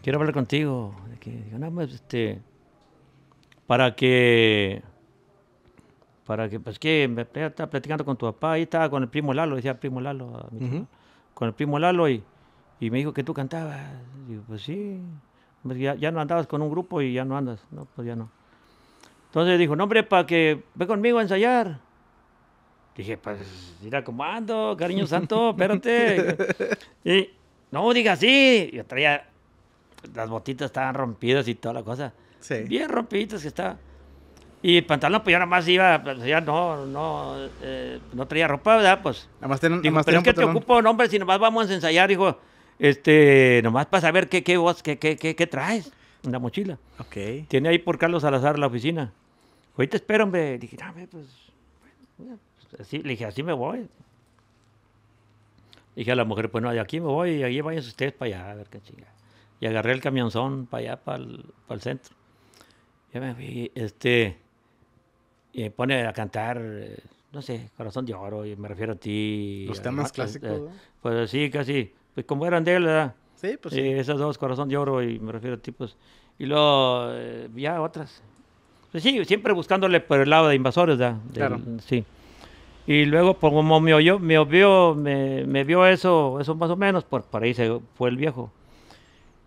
quiero hablar contigo. Dije, no, este, para que, para que, pues que, me estaba platicando con tu papá, ahí estaba con el primo Lalo, decía el primo Lalo, ah, con el primo Lalo y, me dijo que tú cantabas. Digo, pues sí, pues ya, no andabas con un grupo y ya no andas, no, pues ya no. Entonces dijo, no hombre, para que ve conmigo a ensayar. Dije, pues, mira a ando, cariño santo, espérate. Y, no, diga sí. Yo traía, las botitas estaban rompidas y toda la cosa. Sí. Bien rompiditas que estaban. Y el pantalón, pues yo nada más iba, pues, ya no, no, eh, no traía ropa, ¿verdad? Pues. Nada más pero es que te ocupo hombre, si nomás vamos a ensayar, dijo, este, nomás para saber qué, qué vos, qué, qué, qué, traes en la mochila. Ok. Tiene ahí por Carlos Salazar la oficina. Hoy te espero, hombre. Dije, dame, pues le dije, así me voy. Le dije a la mujer, pues no, de aquí me voy y allí vayan ustedes para allá, a ver qué chinga. Y agarré el camionzón para allá, para el, centro. Ya me fui, este, y me pone a cantar, no sé, Corazón de Oro, y me refiero a ti. Los temas clásicos. Eh, pues sí, casi. Pues como eran de él, ¿verdad? Sí, pues sí. Eh, esas dos, Corazón de Oro y me refiero a ti, pues. Y luego, eh, ya otras. Pues sí, siempre buscándole por el lado de invasores, ¿verdad? claro. Sí. Y luego, como me oyó, me, vio eso, eso más o menos, por, ahí se fue el viejo.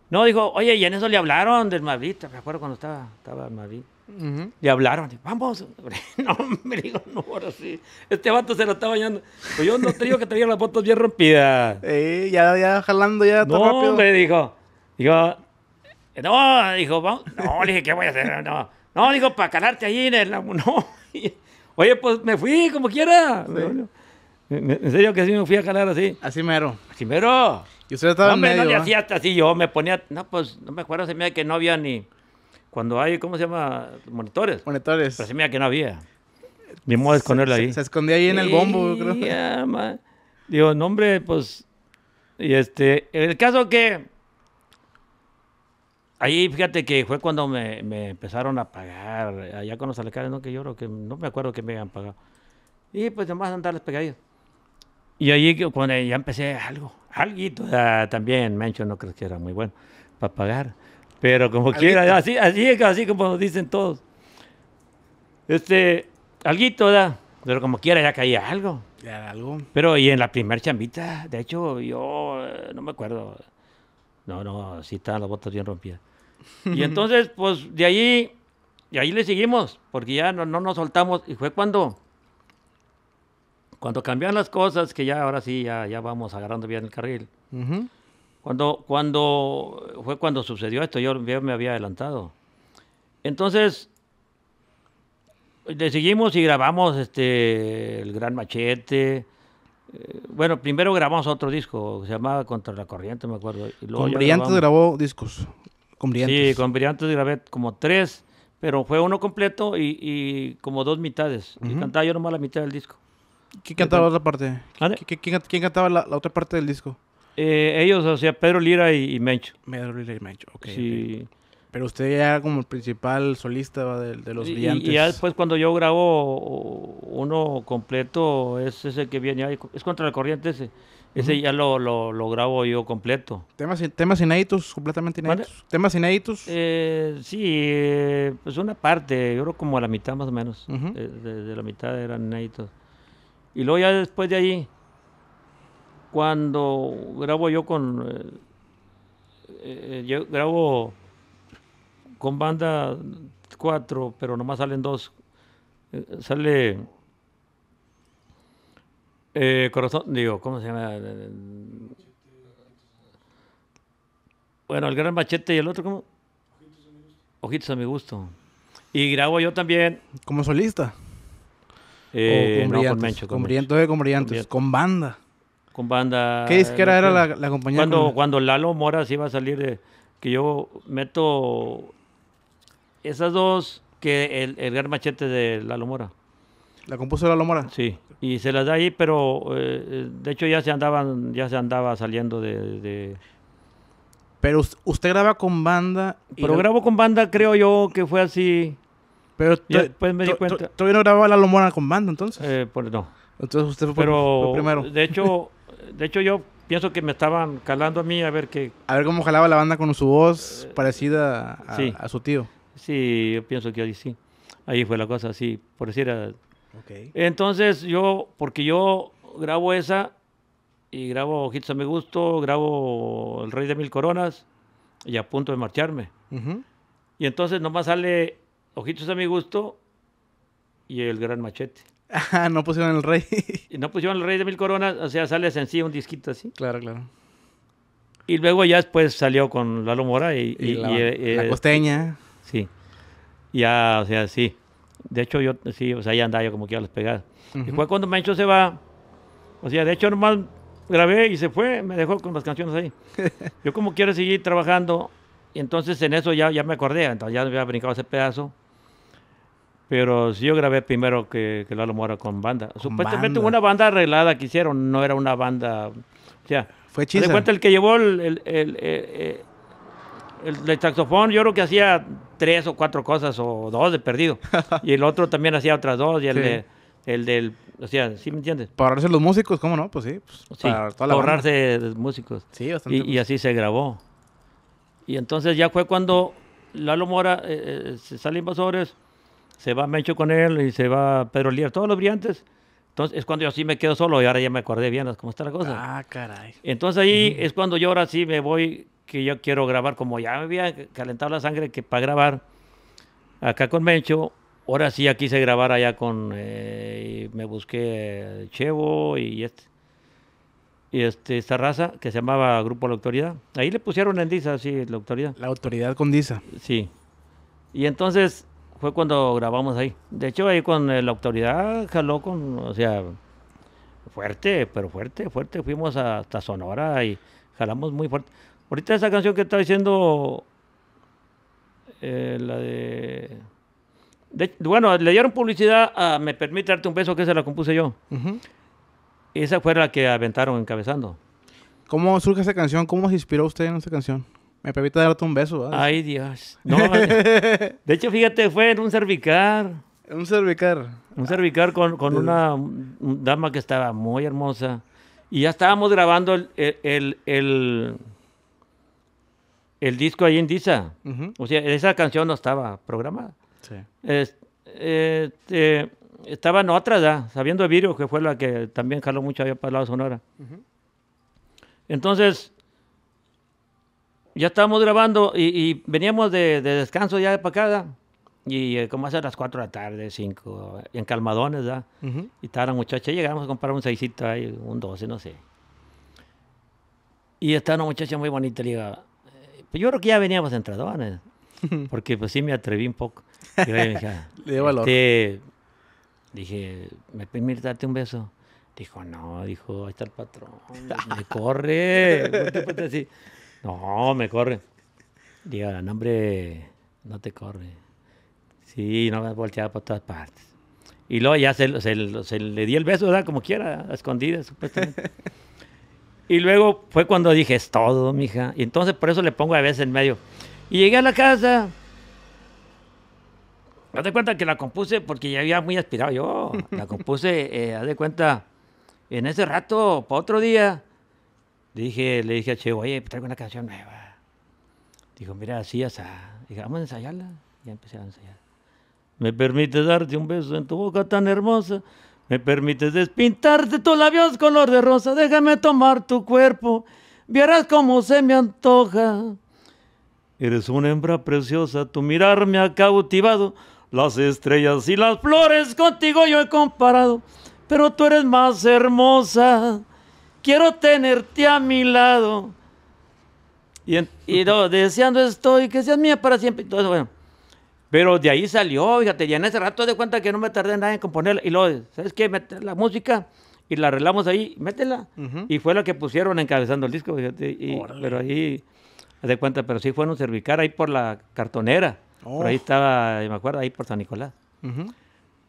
No, dijo, oye, y en eso le hablaron del Madrid, me acuerdo cuando estaba, estaba en Le hablaron, vamos, no, me dijo, no, ahora sí, este vato se lo estaba bañando. Pues yo no te digo que tenía las botas bien rompidas. Sí, ya, ya jalando, ya no, todo No, me dijo, Dijo, no, dijo, vamos, no, le dije, ¿qué voy a hacer? No, no dijo, para calarte ahí en el, no, Oye, pues me fui como quiera. En serio que sí me fui a jalar así. Así mero. Así mero. Y usted estaba no, en medio, no le hacía hasta así, yo me ponía, no, pues no me acuerdo, se me da que no había ni, cuando hay, ¿cómo se llama? Monitores. Monitores. Pero se me que no había. Me modo de esconderla ahí. Se, escondía ahí en el bombo, yo creo. Digo, no, hombre, pues, y este, el caso que Ahí fíjate que fue cuando me, me empezaron a pagar, allá con los alcaldes, no que lloro, que no me acuerdo que me habían pagado. Y pues nomás andarles pegaditos Y ahí cuando ya empecé algo, alguito, también Mencho no creo que era muy bueno para pagar, pero como quiera, así, así, así como dicen todos. Este, alguito, da, pero como quiera ya caía algo. Ya algo. Pero y en la primer chambita, de hecho, yo eh, no me acuerdo no, no, así estaban las botas bien rompidas. Y entonces, pues de ahí, de ahí le seguimos, porque ya no, no nos soltamos. Y fue cuando, cuando cambian las cosas, que ya ahora sí, ya, ya vamos agarrando bien el carril. Cuando, cuando fue cuando sucedió esto, yo, yo, me había adelantado. Entonces, le seguimos y grabamos este, el Gran Machete, eh, bueno, primero grabamos otro disco, se llamaba Contra la Corriente, me acuerdo. con Brillantes grabó discos. Sí, con Brillantes grabé como tres, pero fue uno completo y, como dos mitades. cantaba yo nomás la mitad del disco. ¿Quién cantaba la otra parte? ¿Quién, cantaba la, otra parte del disco? Eh, ellos, o sea, Pedro Lira y, Mencho. Pedro Lira y Mencho, ok. Sí. okay. Pero usted ya como el principal solista de, los brillantes. Y ya después cuando yo grabo uno completo, es ese que viene ahí, es contra la corriente ese. Ese ya lo, lo, grabo yo completo. ¿Temas, temas inéditos, completamente inéditos? ¿Temas inéditos? Eh, sí, eh, pues una parte, yo creo como la mitad más o menos. de, la mitad eran inéditos. Y luego ya después de allí cuando grabo yo con... Eh, yo grabo con banda cuatro, pero nomás salen dos. Eh, sale eh, Corazón, digo, ¿cómo se llama? Bueno, el gran machete y el otro, ¿cómo? Ojitos a mi gusto. Y grabo yo también. ¿Como solista? Eh, con, con, Brillantes, con banda. Con banda. ¿Qué disquera era la, la compañía? Cuando, cuando Lalo Moras iba a salir, de, que yo meto esas dos que el, el gran machete de la Lomora. ¿La compuso la Lomora? Sí, y se las da ahí, pero eh, de hecho ya se andaban, ya se andaba saliendo de... Pero usted graba con banda. pero grabo con banda, creo yo, que fue así. Pero después me di cuenta. ¿Todavía no grababa la Lomora con banda entonces? Eh, pues no. Entonces usted fue, pero, primero. De hecho, de hecho yo pienso que me estaban calando a mí a ver qué... A ver cómo jalaba la banda con su voz eh, parecida a su tío. Sí, yo pienso que ahí sí. Ahí fue la cosa, sí, por decir. Ah, entonces yo, porque yo grabo esa y grabo Ojitos a mi gusto, grabo El Rey de Mil Coronas y a punto de marcharme. Y entonces nomás sale Ojitos a mi gusto y El Gran Machete. Ah, no pusieron El Rey. y no pusieron El Rey de Mil Coronas, o sea, sale sencillo un disquito así. Claro, claro. Y luego ya después salió con Lalo Mora y, y, la eh, eh, costeña. Sí. Ya, o sea, sí. De hecho, yo, sí, o sea, ya andaba yo como que a las pegadas. Y fue cuando Mencho se va. O sea, de hecho, nomás grabé y se fue, me dejó con las canciones ahí. yo como quiero seguir trabajando, y entonces en eso ya, ya me acordé, entonces ya había brincado ese pedazo. Pero sí yo grabé primero que, Lalo Mora con banda. Supuestamente una banda arreglada que hicieron, no era una banda... O sea, fue chiste. cuenta el que llevó el, eh, el, saxofón yo creo que hacía tres o cuatro cosas o dos de perdido. y el otro también hacía otras dos y el, el del... O sea, ¿sí me entiendes? Para ahorrarse los músicos, ¿cómo no? Pues sí, pues, para ahorrarse los músicos. Sí, Y, pues. así se grabó. Y entonces ya fue cuando Lalo Mora eh, eh, se sale Invasores, se va Mecho con él y se va Pedro Lier, todos los brillantes. Entonces es cuando yo así me quedo solo y ahora ya me acordé bien cómo está la cosa. Ah, caray. Entonces ahí es cuando yo ahora sí me voy, que yo quiero grabar, como ya me había calentado la sangre que para grabar acá con Mencho, ahora sí ya quise grabar allá con, eh, me busqué Chevo este, y este, esta raza que se llamaba Grupo La Autoridad. Ahí le pusieron en Disa, sí, La Autoridad. La Autoridad con Disa. Sí. Y entonces fue cuando grabamos ahí. De hecho, ahí con eh, la autoridad jaló con, o sea, fuerte, pero fuerte, fuerte. Fuimos hasta Sonora y jalamos muy fuerte. Ahorita esa canción que está diciendo, eh, la de, Bueno, le dieron publicidad a Me Permite Darte un Beso, que se la compuse yo. Y Esa fue la que aventaron encabezando. ¿Cómo surge esa canción? ¿Cómo se inspiró usted en esa canción? Me permite darte un beso. Ay, Dios. No, de hecho, fíjate, fue en un cervicar. Un cervicar. Un cervicar con, una dama que estaba muy hermosa. Y ya estábamos grabando el, el, el, disco ahí en Disa. O sea, esa canción no estaba programada. Sí. Este, estaba en otra ya, sabiendo Virio, que fue la que también jaló mucho había para Sonora. Entonces, ya estábamos grabando y, veníamos de, descanso ya de pacada. Y eh, como hace las 4 de la tarde, 5, en Calmadones, ¿verdad? Y estaba la muchacha, llegamos a comprar un seisito ahí, un 12, no sé. Y estaba una muchacha muy bonita, le eh, pues yo creo que ya veníamos entradones, porque pues sí me atreví un poco. le dije, valor. Este", dije, ¿me permite darte un beso? Dijo, no, dijo, ahí está el patrón, me corre. No, me corre. Diga, el nombre no te corre. Sí, no me volteado por todas partes. Y luego ya se, le di el beso, ¿verdad? Como quiera, a escondidas, supuestamente. y luego fue cuando dije, es todo, mija. Y entonces por eso le pongo a veces en medio. Y llegué a la casa. Haz de cuenta que la compuse porque ya había muy aspirado yo. La compuse, eh, haz de cuenta, en ese rato, para otro día, le dije, le dije a Cheo, oye, traigo una canción nueva. Dijo, mira, así está. Dije, vamos a ensayarla. Y empecé a ensayar. Me permites darte un beso en tu boca tan hermosa. Me permites despintarte tus labios color de rosa. Déjame tomar tu cuerpo. Verás cómo se me antoja. Eres una hembra preciosa. Tu mirar me ha cautivado. Las estrellas y las flores contigo yo he comparado. Pero tú eres más hermosa quiero tenerte a mi lado. Y, esto y deseando que seas mía para siempre. todo bueno. Pero de ahí salió, fíjate, ya en ese rato de cuenta que no me tardé nada en componerla. Y luego, ¿sabes qué? Mete la música y la arreglamos ahí, métela. Y fue la que pusieron encabezando el disco, fíjate. pero ahí, de cuenta, pero sí un Cervicar ahí por la cartonera. Por ahí oh. estaba, me acuerdo, ahí por San Nicolás.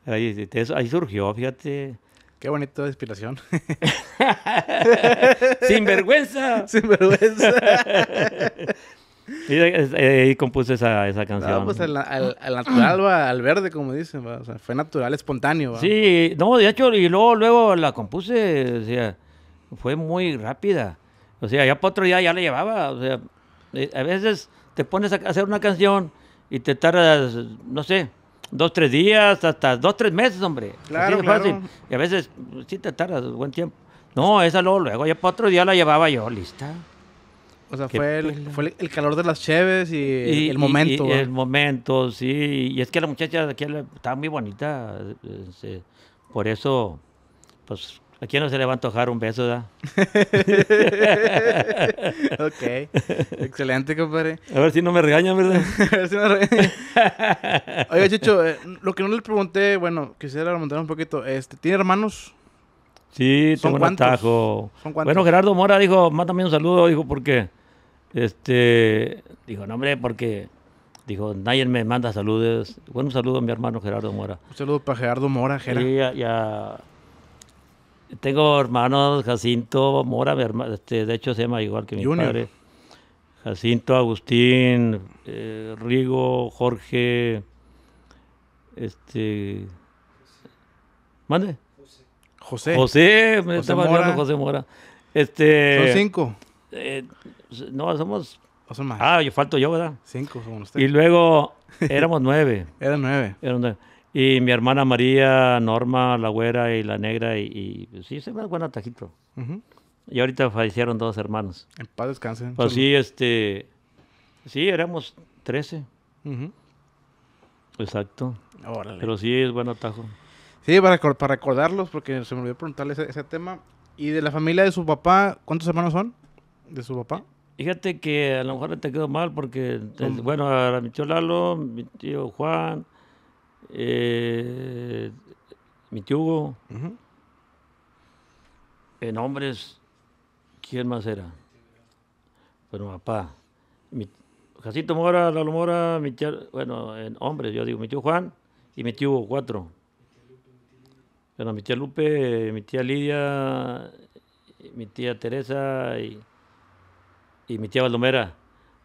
ahí surgió, fíjate. Qué de inspiración. ¡Sin vergüenza! ¡Sin vergüenza! Y, eh, compuse esa, canción. Pues, al, natural, al verde, como dicen. fue natural, espontáneo. Sí, no, de hecho, y luego, luego la compuse. fue muy rápida. O sea, ya para otro día ya la llevaba. O sea, eh, a veces te pones a hacer una canción y te tardas, no sé, Dos, tres días, hasta dos, tres meses, hombre. Claro, claro. Y a veces pues, sí te tardas buen tiempo. No, esa luego, luego, ya para otro día la llevaba yo, lista. O sea, fue el, calor de las cheves y, el momento. Y, el momento, sí. Y es que la muchacha de aquí estaba muy bonita. Eh, eh, por eso, pues ¿A quién no se le va a antojar un beso, da? ok. Excelente, compadre. A ver si no me regañan, ¿verdad? a ver si no me regañan. Oiga, Chicho, eh, lo que no le pregunté, bueno, quisiera remontar un poquito. Este, ¿Tiene hermanos? Sí, tengo ¿Son cuántos? Bueno, Gerardo Mora dijo, mándame un saludo, dijo, porque, este, dijo, no, hombre, porque, dijo, nadie me manda saludos. Bueno, un saludo a mi hermano Gerardo Mora. Un saludo para Gerardo Mora, Gerardo. Sí, ya tengo hermanos Jacinto Mora, este, de hecho se llama igual que mi padre. Jacinto, Agustín, eh, Rigo, Jorge, este... ¿Mande? José. José, me estaba Mora. José Mora. Este, son cinco. Eh, no, somos... más? Ah, yo falto yo, ¿verdad? Cinco según ustedes. Y luego éramos nueve. Eran nueve. Eran nueve. Y mi hermana María, Norma, la güera y la negra, y, pues, sí, es un buen atajito. Y ahorita fallecieron dos hermanos. En paz descansen. Pues sí, este, sí, éramos 13. Exacto. Pero sí, es buen atajo. Sí, para, para recordarlos, porque se me olvidó preguntarle ese, tema. ¿Y de la familia de su papá, cuántos hermanos son? ¿De su papá? Fíjate que a lo mejor te quedó mal porque, bueno, a mi tío Lalo, mi tío Juan, eh, mi tío Hugo, en hombres, ¿quién más era? Bueno, papá, mi, Jacinto Mora, Lalo Mora, mi tío, bueno, en hombres, yo digo, mi tío Juan y mi tío Hugo, cuatro. Bueno, mi tía Lupe, mi tía Lidia, mi tía Teresa y, y mi tía Baldomera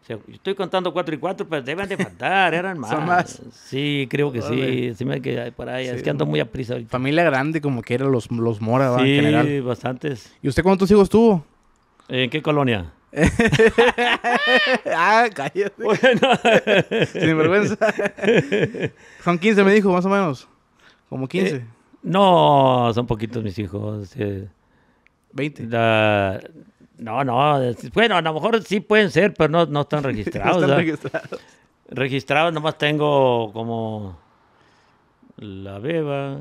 yo estoy contando 4 y 4, pero deben de faltar, eran más. ¿Son más? Sí, creo que sí. Se me quedé por ahí. es que ando muy a prisa ahorita. Familia grande, como que eran los, los Mora, ¿verdad? Sí, en general. bastantes. ¿Y usted cuántos hijos tuvo? ¿En qué colonia? ah, cállate. Bueno. Sin vergüenza. Son 15, me dijo, más o menos. Como 15. Eh, no, son poquitos mis hijos. 20. Eh. La, no, no. Bueno, a lo mejor sí pueden ser, pero no, están registrados. no registrados. nomás tengo como La Beba,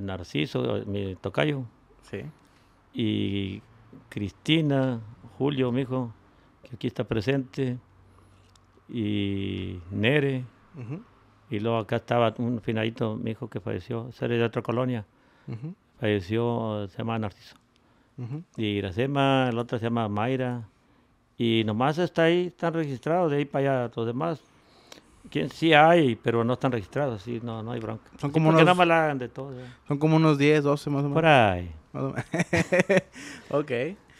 Narciso, mi tocayo. Sí. Y Cristina, Julio, mi hijo, que aquí está presente. Y Nere. Y luego acá estaba un finalito, mi hijo que falleció, ser de otra colonia. Falleció, se llama Narciso y Iracema, la otra se llama Mayra, y nomás está ahí, están registrados, de ahí para allá los demás. ¿Quién? Sí hay, pero no están registrados, así no, no hay bronca. Son como unos, de todos. Son como unos 10, 12 más o menos. Por ahí. ok.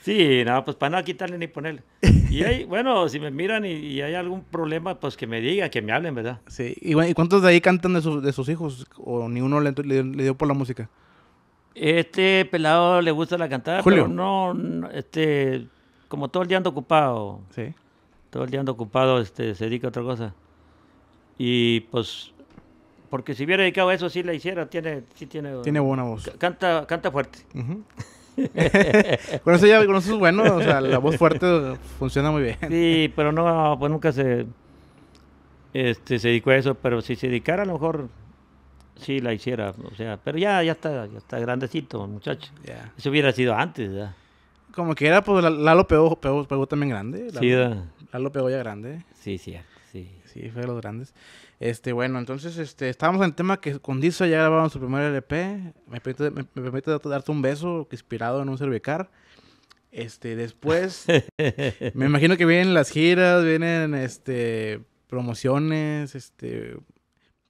Sí, nada, pues para no quitarle ni ponerle. Y ahí, bueno, si me miran y, hay algún problema, pues que me diga, que me hablen, ¿verdad? Sí, ¿y, cuántos de ahí cantan de, sus hijos? ¿O ni uno le, dio por la música? Este pelado le gusta la cantada, pero no, este, como todo el día ando ocupado. Todo el día ando ocupado, este, se dedica a otra cosa. Y pues, porque si hubiera dedicado a eso, sí la hiciera, tiene, sí tiene. Tiene buena voz. Canta, canta fuerte. con eso ya, con eso es bueno, o sea, la voz fuerte funciona muy bien. Sí, pero no, pues nunca se, este, se dedicó a eso, pero si se dedicara a lo mejor Sí, la hiciera, o sea, pero ya, ya está, ya está grandecito, muchacho. Eso hubiera sido antes, Como que era, pues Lalo pegó, pegó, también grande. sí, Lalo pegó ya grande. Sí, sí, sí. Sí, fue de los grandes. Este, bueno, entonces, este, estábamos en el tema que con Dizo ya grabamos su primer LP. Me permite, me, permite darte un beso inspirado en un Cervecar. Este, después, me imagino que vienen las giras, vienen, este, promociones, este,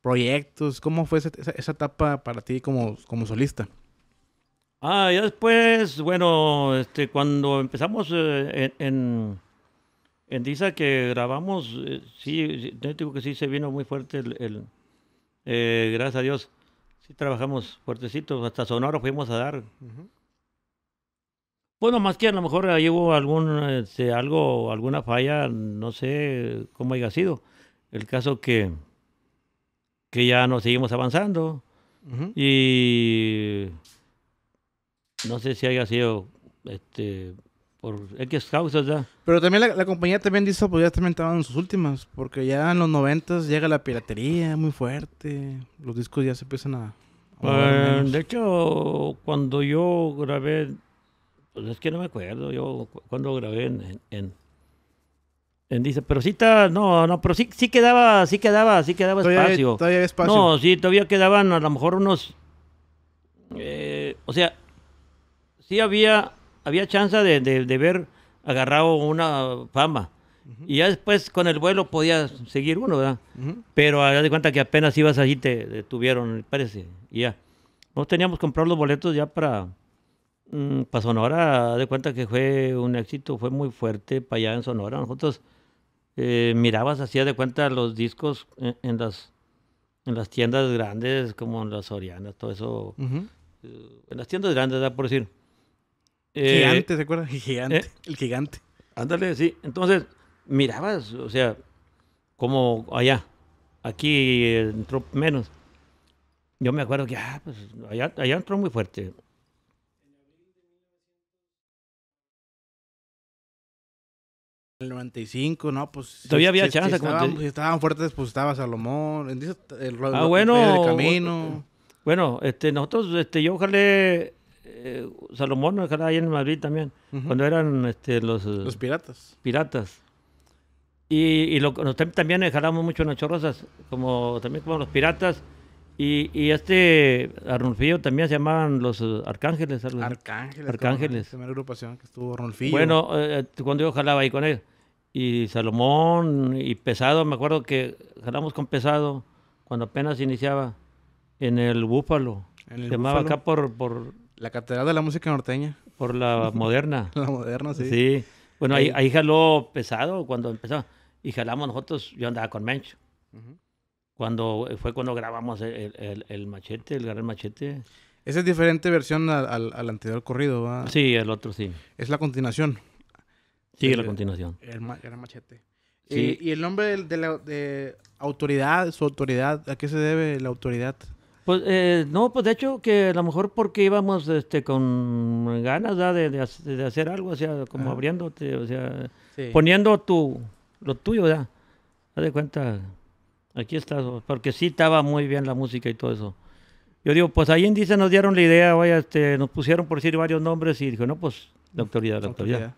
proyectos? ¿Cómo fue esa, etapa para ti como, como solista? Ah, ya después, bueno, este, cuando empezamos eh, en, en, Disa que grabamos, eh, sí, yo digo que sí se vino muy fuerte el, eh, gracias a Dios, sí trabajamos fuertecito, hasta sonoro fuimos a dar. Bueno, más que a lo mejor ahí hubo algún, este, algo, alguna falla, no sé cómo haya sido. El caso que que ya nos seguimos avanzando. Y no sé si haya sido este por X causas ya. Pero también la, compañía también dice pues ya también estaban en sus últimas, porque ya en los noventas llega la piratería muy fuerte, los discos ya se empiezan a... Pues, de hecho, cuando yo grabé, pues es que no me acuerdo, yo cuando grabé en, Dice, pero sí está, no, no, pero sí, sí quedaba, sí quedaba, sí quedaba espacio. todavía No, sí, todavía quedaban a lo mejor unos, eh, o sea, sí había, había chance de, de, ver agarrado una fama. Y ya después con el vuelo podías seguir uno, ¿verdad? Pero a de cuenta que apenas ibas allí te detuvieron, parece, y ya. Nos teníamos que comprar los boletos ya para, mm, para Sonora, de cuenta que fue un éxito, fue muy fuerte para allá en Sonora. Nosotros eh, mirabas, hacía de cuenta los discos en, las, en las tiendas grandes, como en las orianas todo eso. Eh, en las tiendas grandes, da por decir. gigante, eh, ¿se acuerdan? Gigante, eh, el gigante. Ándale, sí. Entonces, mirabas, o sea, como allá. Aquí entró menos. Yo me acuerdo que, ah, pues allá, allá entró muy fuerte. el 95, ¿no? Pues. Todavía había estaban, fuertes, pues estaba Salomón. El, ah, el, bueno. camino. Bueno, este, nosotros, este, yo ojalá. Eh, Salomón nos ojalá ahí en Madrid también. Cuando eran este, los. Eh, los piratas. Piratas. Y, y lo, también jalamos mucho en los Rosas, como, también como los piratas. Y, y, este Arnulfillo también se llamaban los eh, Arcángeles. Arcángeles. Arcángeles. agrupación que estuvo Bueno, cuando yo jalaba ahí con él y Salomón y Pesado, me acuerdo que jalamos con Pesado cuando apenas iniciaba en el Búfalo. ¿En el se llamaba acá por, por... La Catedral de la Música Norteña. Por la moderna. la moderna, sí. Sí. Bueno, ahí, ahí jaló Pesado cuando empezaba. Y jalamos nosotros, yo andaba con Mencho. Cuando eh, fue cuando grabamos el, machete, el gran machete. Esa es diferente versión al, al, anterior corrido, ¿va? Sí, el otro sí. Es la continuación. Sigue la este, continuación. El, machete. Eh, y, el nombre de, la autoridad, su autoridad, ¿a qué se debe la autoridad? Pues eh, no, pues de hecho que a lo mejor porque íbamos este, con ganas de, hacer algo, o sea, como abriéndote, o sea, poniendo tu, lo tuyo, ya. Haz de cuenta, aquí estás, porque sí estaba muy bien la música y todo eso. Yo digo, pues ahí en Dice nos dieron la idea, vaya, este, nos pusieron por decir varios nombres y dijo, no, pues la autoridad, la autoridad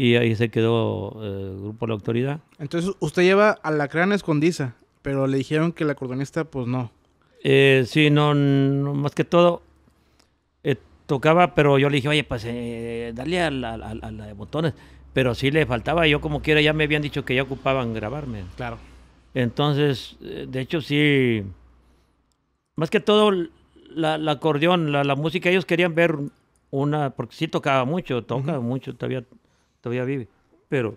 y ahí se quedó eh, el grupo La Autoridad. Entonces usted lleva a la crana escondiza, pero le dijeron que la acordeonista pues no. Eh, sí, no, más que todo eh, tocaba, pero yo le dije, oye, pues eh, dale a la, de botones, pero sí le faltaba, yo como quiera ya me habían dicho que ya ocupaban grabarme. Claro. Entonces, de hecho sí, más que todo la, acordeón, la, música, ellos querían ver una, porque sí tocaba mucho, toca mucho, todavía todavía vive. Pero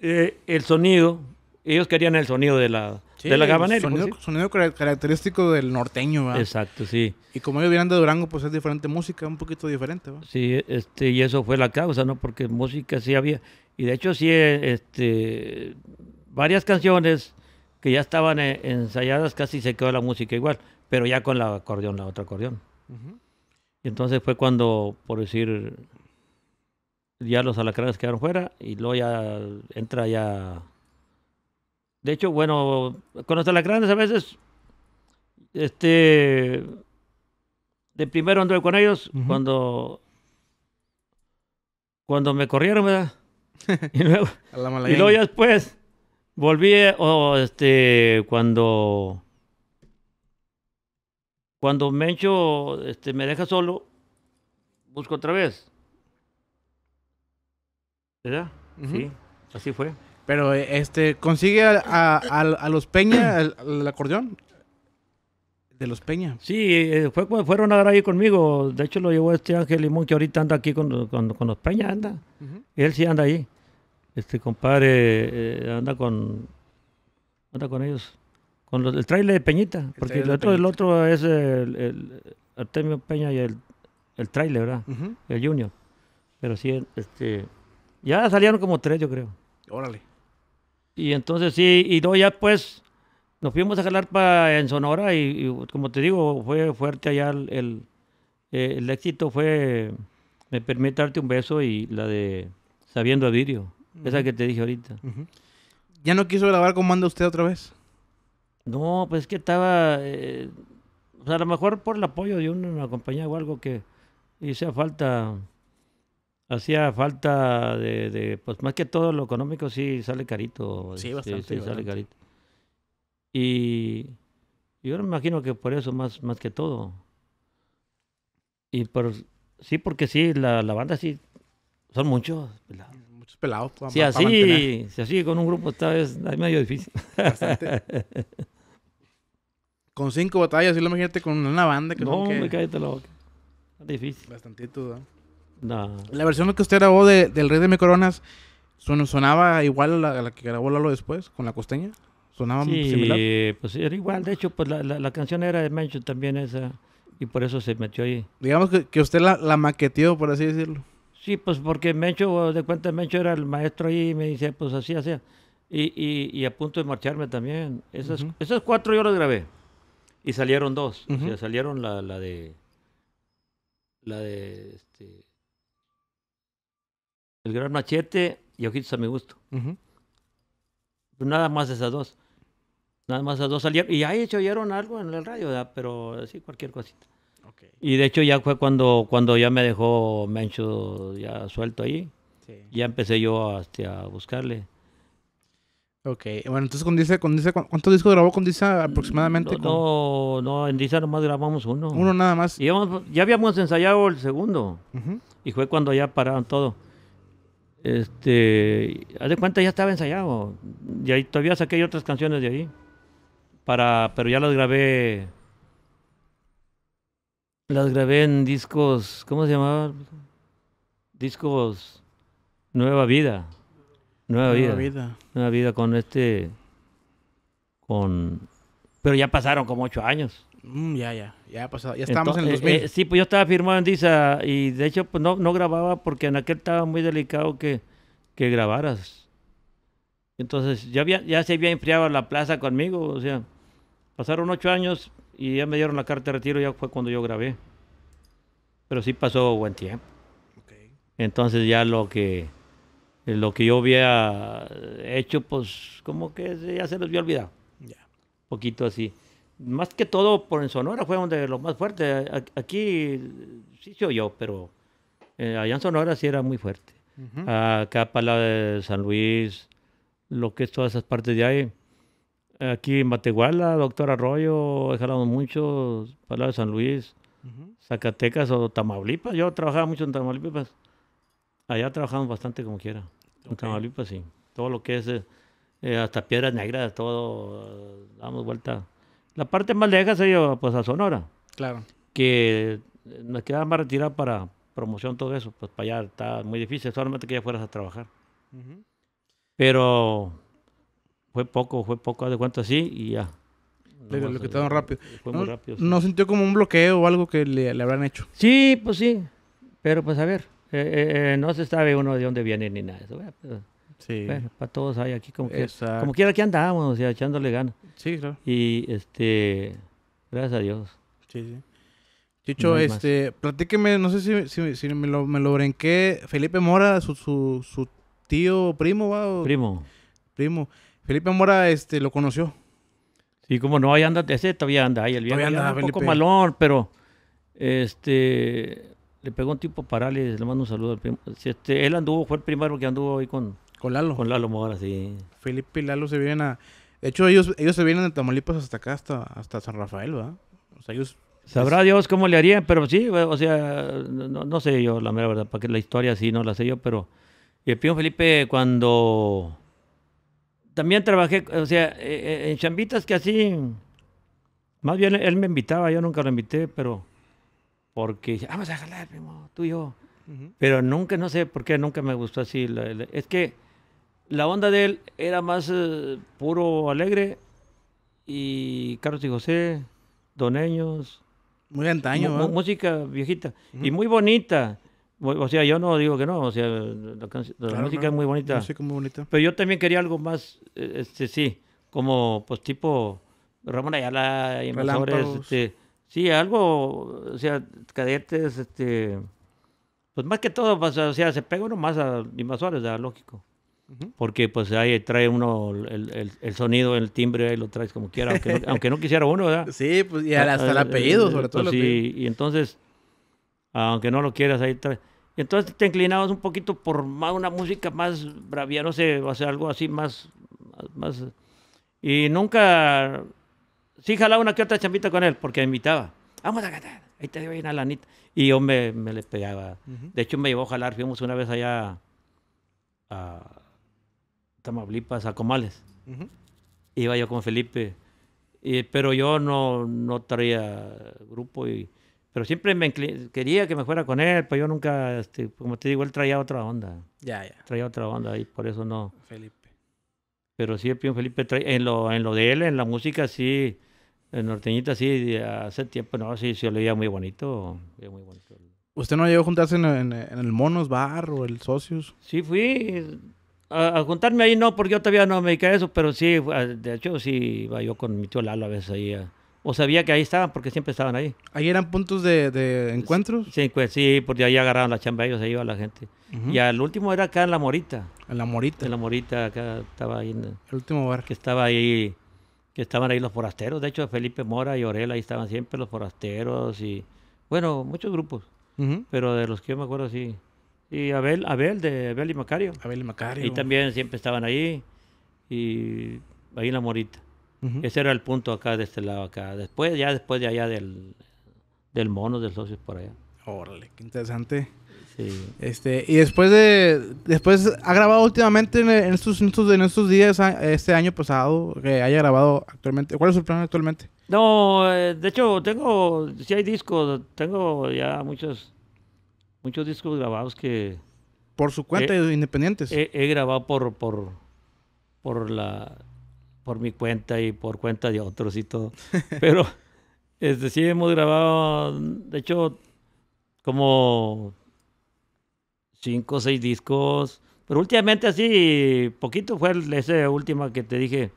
eh, el sonido, ellos querían el sonido de la, de la gabanera. Sonido, pues característico del norteño, Exacto, sí. Y como ellos vienen de Durango, pues es diferente música, un poquito diferente, ¿verdad? Sí, este, y eso fue la causa, ¿no? Porque música sí había. Y de hecho, sí, eh, este, varias canciones que ya estaban eh, ensayadas, casi se quedó la música igual, pero ya con la acordeón, la otra acordeón. Y entonces fue cuando, por decir, ya los alacranes quedaron fuera y luego ya entra ya. De hecho, bueno, con los alacranes a veces, este, de primero anduve con ellos cuando, cuando me corrieron, ¿verdad? y luego, y luego ya después volví, eh, o este, cuando, cuando Mencho, este, me deja solo, busco otra vez. ¿Verdad? Sí, así fue. Pero eh, este, consigue a, los Peña el, acordeón. De los Peña. Sí, eh, fue, fueron a dar ahí conmigo. De hecho, lo llevó este Ángel Limón, que ahorita anda aquí con, los Peña, anda. Él sí anda ahí. Este compadre eh, anda con anda con ellos. Con el trailer de Peñita. porque el otro, el otro es el, Artemio Peña y el, el trailer, ¿verdad? El Junior. Pero sí, este ya salieron como tres, yo creo. Órale. Y entonces sí, y luego ya pues nos fuimos a jalar para en Sonora y, como te digo, fue fuerte allá eh, el, éxito fue Me permite darte un beso y la de Sabiendo a Virio, esa que te dije ahorita. ¿Ya no quiso grabar como anda usted otra vez? No, pues es que estaba, eh, o sea, a lo mejor por el apoyo de una, una compañía o algo que hice falta hacía falta de, pues más que todo lo económico sí sale carito. Sí, este, bastante. Sí, sale carito. Y yo me imagino que por eso más, más que todo. Y por, sí, porque sí, la, la banda sí, son muchos. Pelados. Muchos pelados. Para, si, así, si así con un grupo está vez es medio difícil. Bastante. con cinco batallas, sí lo imagínate con una banda que no, No me cállate la boca. difícil. Bastantito, ¿no? La versión que usted grabó del Rey de Mi sonaba igual a la, que grabó Lalo después, con la costeña. Sonaba muy similar. Sí, pues era igual. De hecho, pues la, canción era de Mencho también esa. Y por eso se metió ahí. Digamos que, usted la, la maqueteó, por así decirlo. Sí, pues porque Mencho, de cuenta Mencho era el maestro ahí y me dice, pues así, así. Y, y, y a punto de marcharme también. Esas, Esas cuatro yo las grabé. Y salieron dos. O salieron la, la de... La de... Este, el Gran Machete y Ojitos a mi gusto. Nada más esas dos. Nada más esas dos salieron. Y ahí se oyeron algo en el radio, pero sí, cualquier cosita. Y de hecho ya fue cuando, cuando ya me dejó Mencho ya suelto ahí. Ya empecé yo este, a buscarle. Ok, bueno, entonces con Disa, ¿cuántos discos grabó con Disa mm, aproximadamente? No, no, en Disa nomás grabamos uno. Uno nada más. ya habíamos ensayado el segundo. Y fue cuando ya pararon todo. Este, haz de cuenta, ya estaba ensayado. Y ahí todavía saqué otras canciones de ahí. Para, pero ya las grabé. Las grabé en discos. ¿Cómo se llamaba? Discos Nueva Vida. Nueva, Nueva vida. vida. Nueva Vida con este. Con. Pero ya pasaron como ocho años. Mm, ya, ya, ya ha pasado. Ya estamos en el 2000. Eh, eh, sí, pues yo estaba firmado en DISA y de hecho pues, no, grababa porque en aquel estaba muy delicado que, que grabaras. Entonces ya, había, ya se había enfriado la plaza conmigo, o sea, pasaron ocho años y ya me dieron la carta de retiro, ya fue cuando yo grabé. Pero sí pasó buen tiempo. Entonces ya lo que lo que yo había hecho, pues como que ya se los había olvidado. Ya. Poquito así más que todo por en Sonora fue donde lo más fuerte. Aquí sí se oyó, pero eh, allá en Sonora sí era muy fuerte. Acá para de San Luis, lo que es todas esas partes de ahí. Aquí en Matehuala, Doctor Arroyo, he mucho, para la de San Luis, Zacatecas o Tamaulipas. Yo trabajaba mucho en Tamaulipas. Allá trabajamos bastante como quiera. En Tamaulipas sí. Todo lo que es, eh, eh, hasta Piedras Negras, todo, damos vuelta. La parte más lejos se lleva pues a Sonora. Claro. Que eh, nos quedaba más retirada para promoción, todo eso. Pues para allá está muy difícil, solamente que ya fueras a trabajar. Pero fue poco, fue poco, de cuenta así y ya. lo quitaron eh, rápido. Fue no, muy rápido. ¿No sintió como un bloqueo o algo que le, le habrán hecho? Sí, pues sí. Pero pues a ver, eh, no se sabe uno de dónde viene ni nada. Eso, para todos hay aquí como quiera. Como quiera que andamos, o echándole ganas. Sí, claro. Y este, gracias a Dios. Sí, sí. Chicho, no este, no sé si, me, lo, brinqué. Felipe Mora, su, tío primo, ¿va? primo. Primo. Felipe Mora, este, lo conoció. Sí, como no, ahí anda, ese todavía anda, ahí el viejo un poco malón, pero este, le pegó un tipo parálisis, le mando un saludo al primo. Este, él anduvo, fue el primero que anduvo ahí con, con Lalo. Con Lalo Mora, sí. Felipe y Lalo se vienen a. De hecho, ellos, ellos se vienen de Tamaulipas hasta acá, hasta, hasta San Rafael, ¿verdad? O sea, ellos. Sabrá Dios cómo le harían, pero sí, o sea, no, sé yo, la mera verdad, que la historia sí no la sé yo, pero. Y el primo Felipe, cuando. También trabajé, o sea, eh, eh, en chambitas que así. Más bien él me invitaba, yo nunca lo invité, pero. Porque ah, vamos a jalar, primo, tú y yo. Pero nunca, no sé por qué, nunca me gustó así. es que la onda de él era más eh, puro alegre y Carlos y José, Doneños. Muy antaño, Música viejita y muy bonita. O sea, yo no digo que no, o sea, la, música es muy bonita. Música muy bonita. Pero yo también quería algo más, eh, este, sí, como, pues, tipo Ramón Ayala, invasores, este, sí, algo, o sea, cadetes, este, pues, más que todo, pues, o sea, se pega uno más a invasores, lógico porque pues ahí trae uno el, el, sonido, el timbre, ahí lo traes como quiera, aunque no, aunque no quisiera uno, ¿verdad? Sí, pues y hasta el ah, apellido, eh, sobre todo. Pues y, entonces, aunque no lo quieras, ahí trae entonces te inclinabas un poquito por más una música más bravia, no sé, o sea, algo así más, más... Y nunca... Sí jalaba una que otra chambita con él, porque me invitaba. Vamos a cantar, ahí te a la nita. Y yo me, le pegaba. De hecho, me llevó a jalar, fuimos una vez allá a Tamablipas, a Comales. Iba yo con Felipe. Y, pero yo no, no traía grupo y pero siempre me quería que me fuera con él, pero yo nunca, este, como te digo, él traía otra onda. Ya, Traía otra onda y por eso no. Felipe. Pero sí, el Felipe en lo, en lo de él, en la música, sí, en norteñita, sí, hace tiempo, no, sí, se lo muy bonito, ¿Usted no llegó a juntarse en, en el Monos Bar o el Socios? Sí, fui, a, contarme juntarme ahí no, porque yo todavía no me dediqué eso, pero sí, de hecho sí iba yo con mi tío Lalo a veces ahí. o sabía que ahí estaban porque siempre estaban ahí. ¿Ahí eran puntos de, de encuentros? Sí, pues, sí, porque ahí agarraban la chamba ellos, ahí iba la gente. Y al último era acá en La Morita. En La Morita. En La Morita, acá estaba ahí. En, el último bar. Que estaba ahí, que estaban ahí los forasteros. De hecho, Felipe Mora y Orel, ahí estaban siempre los forasteros y, bueno, muchos grupos. Pero de los que yo me acuerdo, sí. Y Abel, Abel, de Abel y Macario. Abel y Macario. Y también siempre estaban ahí. Y ahí en la morita. Ese era el punto acá de este lado acá. Después, ya después de allá del, del mono, del socio por allá. Órale, qué interesante. Sí. Este, y después de. Después ha grabado últimamente en, en, estos, en estos, días, este año pasado, que haya grabado actualmente. ¿Cuál es su plan actualmente? No, eh, de hecho, tengo. Si hay discos, tengo ya muchos muchos discos grabados que... Por su cuenta, de independientes. He, grabado por, por, por, la, por mi cuenta y por cuenta de otros y todo. Pero este, sí hemos grabado, de hecho, como cinco o seis discos. Pero últimamente así, poquito fue ese última que te dije.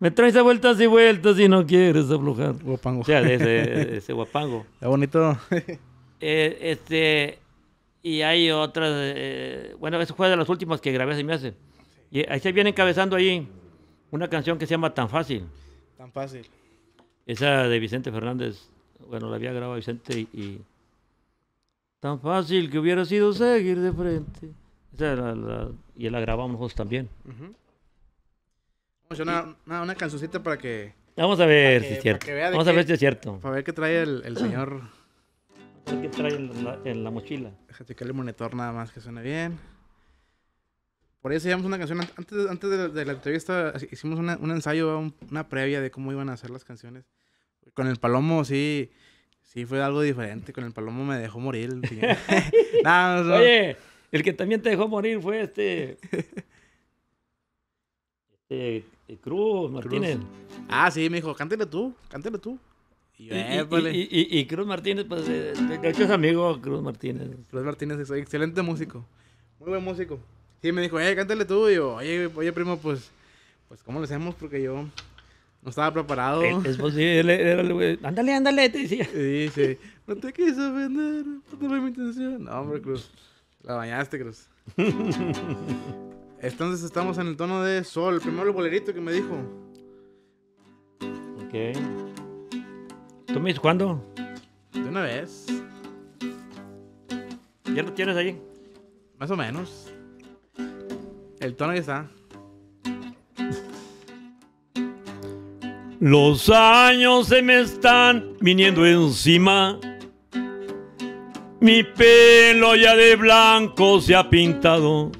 Me traes a vueltas y vueltas y no quieres aflojar. Guapango. O sea, ese, guapango. Está bonito. Eh, este, y hay otras, eh, bueno, eso fue de las últimas que grabé, se me hace. Y ahí se viene encabezando ahí una canción que se llama Tan Fácil. Tan Fácil. Esa de Vicente Fernández, bueno, la había grabado Vicente y, Tan fácil que hubiera sido seguir de frente. Esa la, la, y la grabamos nosotros también. Vamos a una, una, una cancioncita para que... Vamos a ver si es cierto. Vamos a ver si es cierto. Para ver qué trae el señor... El qué trae en la, mochila. Déjate que el monitor nada más que suene bien. Por eso llevamos una canción. Antes, antes de, la, entrevista hicimos un ensayo, una previa de cómo iban a ser las canciones. Con el Palomo sí, sí fue algo diferente. Con el Palomo me dejó morir. Oye, el que también te dejó morir fue este... este eh, Cruz Martínez. Ah, sí, me dijo, cántale tú, cántale tú. Y, Cruz Martínez, pues, de hecho es amigo Cruz Martínez. Cruz Martínez es excelente músico, muy buen músico. Sí, me dijo, eh, cántale tú. Y yo, oye, oye, primo, pues, pues, ¿cómo lo hacemos? Porque yo no estaba preparado. Eh, es posible, ándale, ándale, te decía. Sí, sí. No te quise ofender, no fue mi intención. No, hombre, Cruz, la bañaste, Cruz. Entonces estamos en el tono de sol. Primero el bolerito que me dijo. Ok cuándo? De una vez. ¿Ya lo tienes ahí? Más o menos. El tono ya está. Los años se me están viniendo encima. Mi pelo ya de blanco se ha pintado.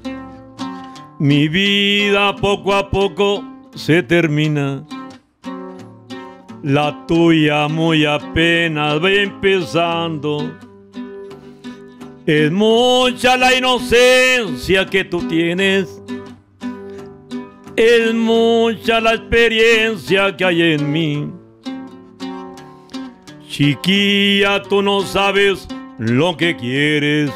Mi vida poco a poco se termina. La tuya muy apenas va empezando. Es mucha la inocencia que tú tienes. Es mucha la experiencia que hay en mí. Chiquilla, tú no sabes lo que quieres.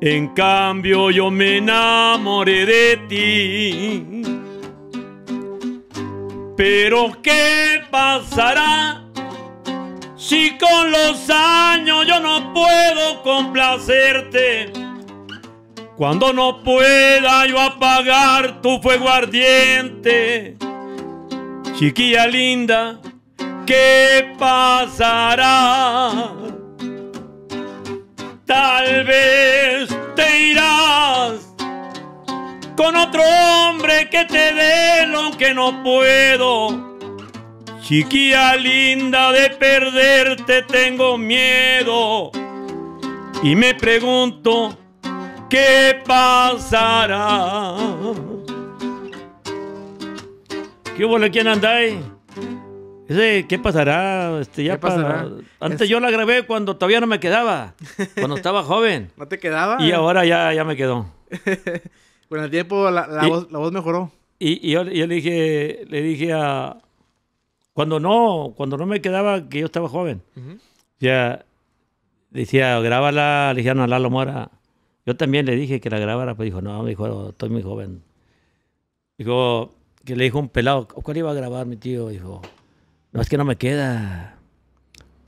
En cambio, yo me enamoré de ti. Pero ¿qué pasará si con los años yo no puedo complacerte? Cuando no pueda yo apagar tu fuego ardiente. Chiquilla linda, ¿qué pasará? Tal vez te irás con otro hombre que te dé lo que no puedo. Chiquilla linda, de perderte tengo miedo. Y me pregunto, ¿qué pasará? ¿Qué hubo quién andáis? Ese, ¿qué pasará? Este, ya pasará? Antes yo la grabé cuando todavía no me quedaba, cuando estaba joven. ¿No te quedaba? Y ahora ya, ya me quedó. Con el tiempo la, voz, mejoró. Y, yo, le dije, le dije a. Cuando no, cuando no me quedaba, que yo estaba joven. Ya decía, grábala, le dijeron a Lalo Mora. Yo también le dije que la grabara, pero pues dijo, no, me dijo, estoy muy joven. Dijo, que le dijo un pelado, ¿cuál iba a grabar mi tío? Dijo, no es que no me queda,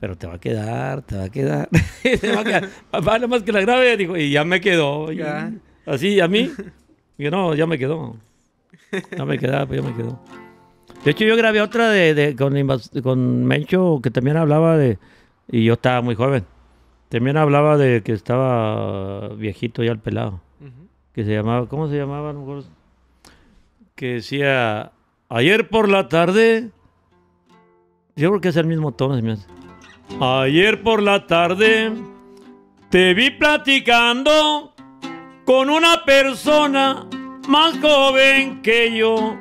pero te va a quedar, te va a quedar. Vale, más que la grabe, dijo, y ya me quedó. Ya. Así, a mí. Y yo, no, ya me quedó. Ya me quedaba, pues, ya me quedó. De hecho, yo grabé otra de, con, con Mencho que también hablaba de. Y yo estaba muy joven. También hablaba de que estaba viejito ya al pelado. Que se llamaba. ¿Cómo se llamaba? Que decía. Ayer por la tarde. Yo creo que es el mismo tono. Ayer por la tarde. Te vi platicando con una persona más joven que yo.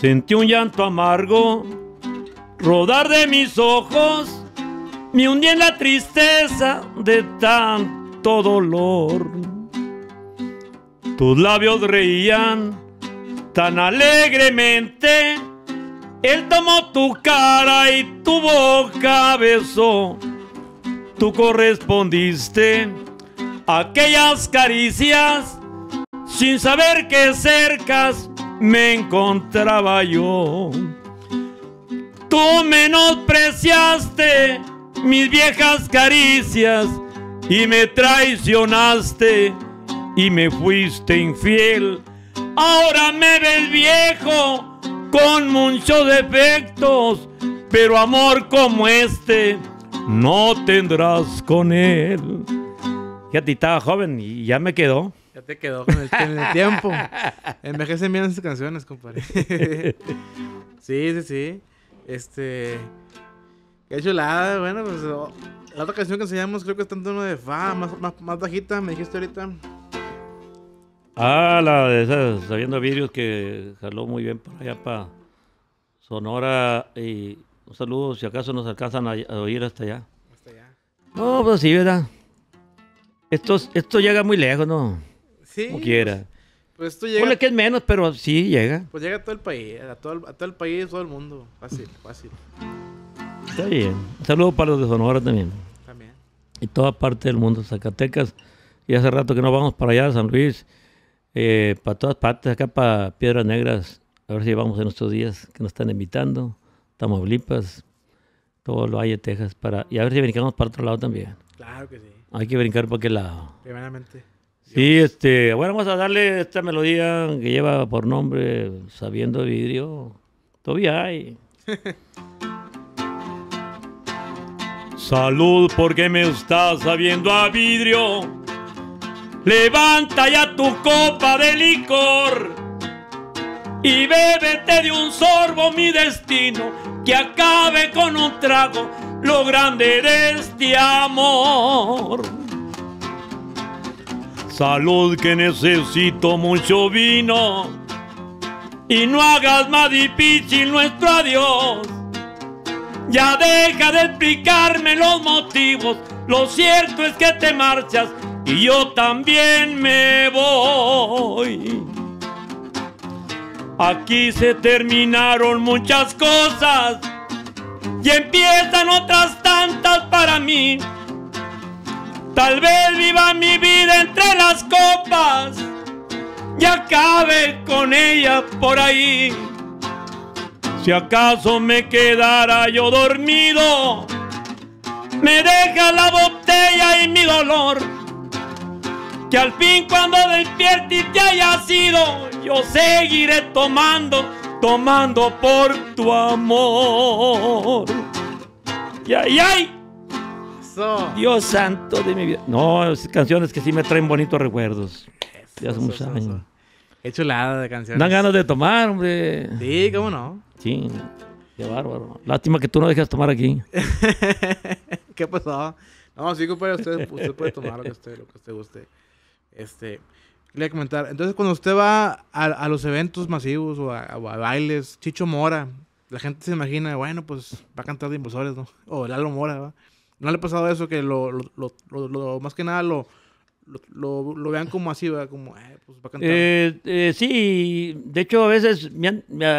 Sentí un llanto amargo rodar de mis ojos, me hundí en la tristeza de tanto dolor. Tus labios reían tan alegremente, él tomó tu cara y tu boca besó, tú correspondiste aquellas caricias sin saber que cercas me encontraba yo. Tú menospreciaste mis viejas caricias y me traicionaste y me fuiste infiel. Ahora me ves viejo con muchos defectos, pero amor como este no tendrás con él. Ya te estaba joven y ya me quedó. Ya te quedó con el, tiempo. Envejecen bien esas canciones, compadre. sí, sí, sí. Este. Qué chulada, bueno, pues. Oh, la otra canción que enseñamos creo que está en tono de fa, más, más, bajita, me dijiste ahorita. Ah, la de esas sabiendo vidrios que jaló muy bien para allá para Sonora y un saludo si acaso nos alcanzan a, a oír hasta allá. Hasta allá. No, pues sí, ¿verdad? Esto, esto llega muy lejos, ¿no? Sí. Como quiera. Pues, pues, esto llega. Ponle que es menos, pero sí llega. Pues llega a todo el país, a todo el, a todo el país, a todo el mundo. Fácil, fácil. Está bien. Un saludo para los de Sonora también. También. Y toda parte del mundo, Zacatecas. Y hace rato que nos vamos para allá, a San Luis. Eh, para todas partes, acá para Piedras Negras. A ver si vamos en estos días que nos están invitando. Estamos lipas. todo lo hay de Texas. Para, y a ver si venimos para otro lado también. Claro que sí. Hay que brincar por aquel lado. Primeramente. Sí, este, bueno, vamos a darle esta melodía que lleva por nombre Sabiendo Vidrio. Todavía hay. Salud porque me estás sabiendo a vidrio. Levanta ya tu copa de licor y bébete de un sorbo mi destino que acabe con un trago lo grande de este amor. Salud que necesito mucho vino y no hagas más difícil nuestro adiós. Ya deja de explicarme los motivos, lo cierto es que te marchas y yo también me voy. Aquí se terminaron muchas cosas y empiezan otras tantas para mí. Tal vez viva mi vida entre las copas y acabe con ella por ahí. Si acaso me quedara yo dormido, me deja la botella y mi dolor. Que al fin cuando despierte y te haya sido, yo seguiré tomando, tomando por tu amor. ¡Ay, ay, Dios santo de mi vida. No, canciones que sí me traen bonitos recuerdos. de hace muchos años. Qué chulada de canciones. Dan ganas de tomar, hombre. Sí, cómo no. Sí, qué bárbaro. Lástima que tú no dejas tomar aquí. ¿Qué pasó? No, sí, compadre, usted, usted puede tomar lo que usted, lo que usted guste. Este, quería comentar. Entonces, cuando usted va a, a los eventos masivos o a, bailes, Chicho Mora, la gente se imagina, bueno, pues va a cantar de impulsores, ¿no? O Lalo Mora, ¿verdad? ¿No le ha pasado eso que lo, más que nada lo, lo, vean como así, ¿va? Como, eh, pues va a cantar. Eh, eh sí, de hecho a veces,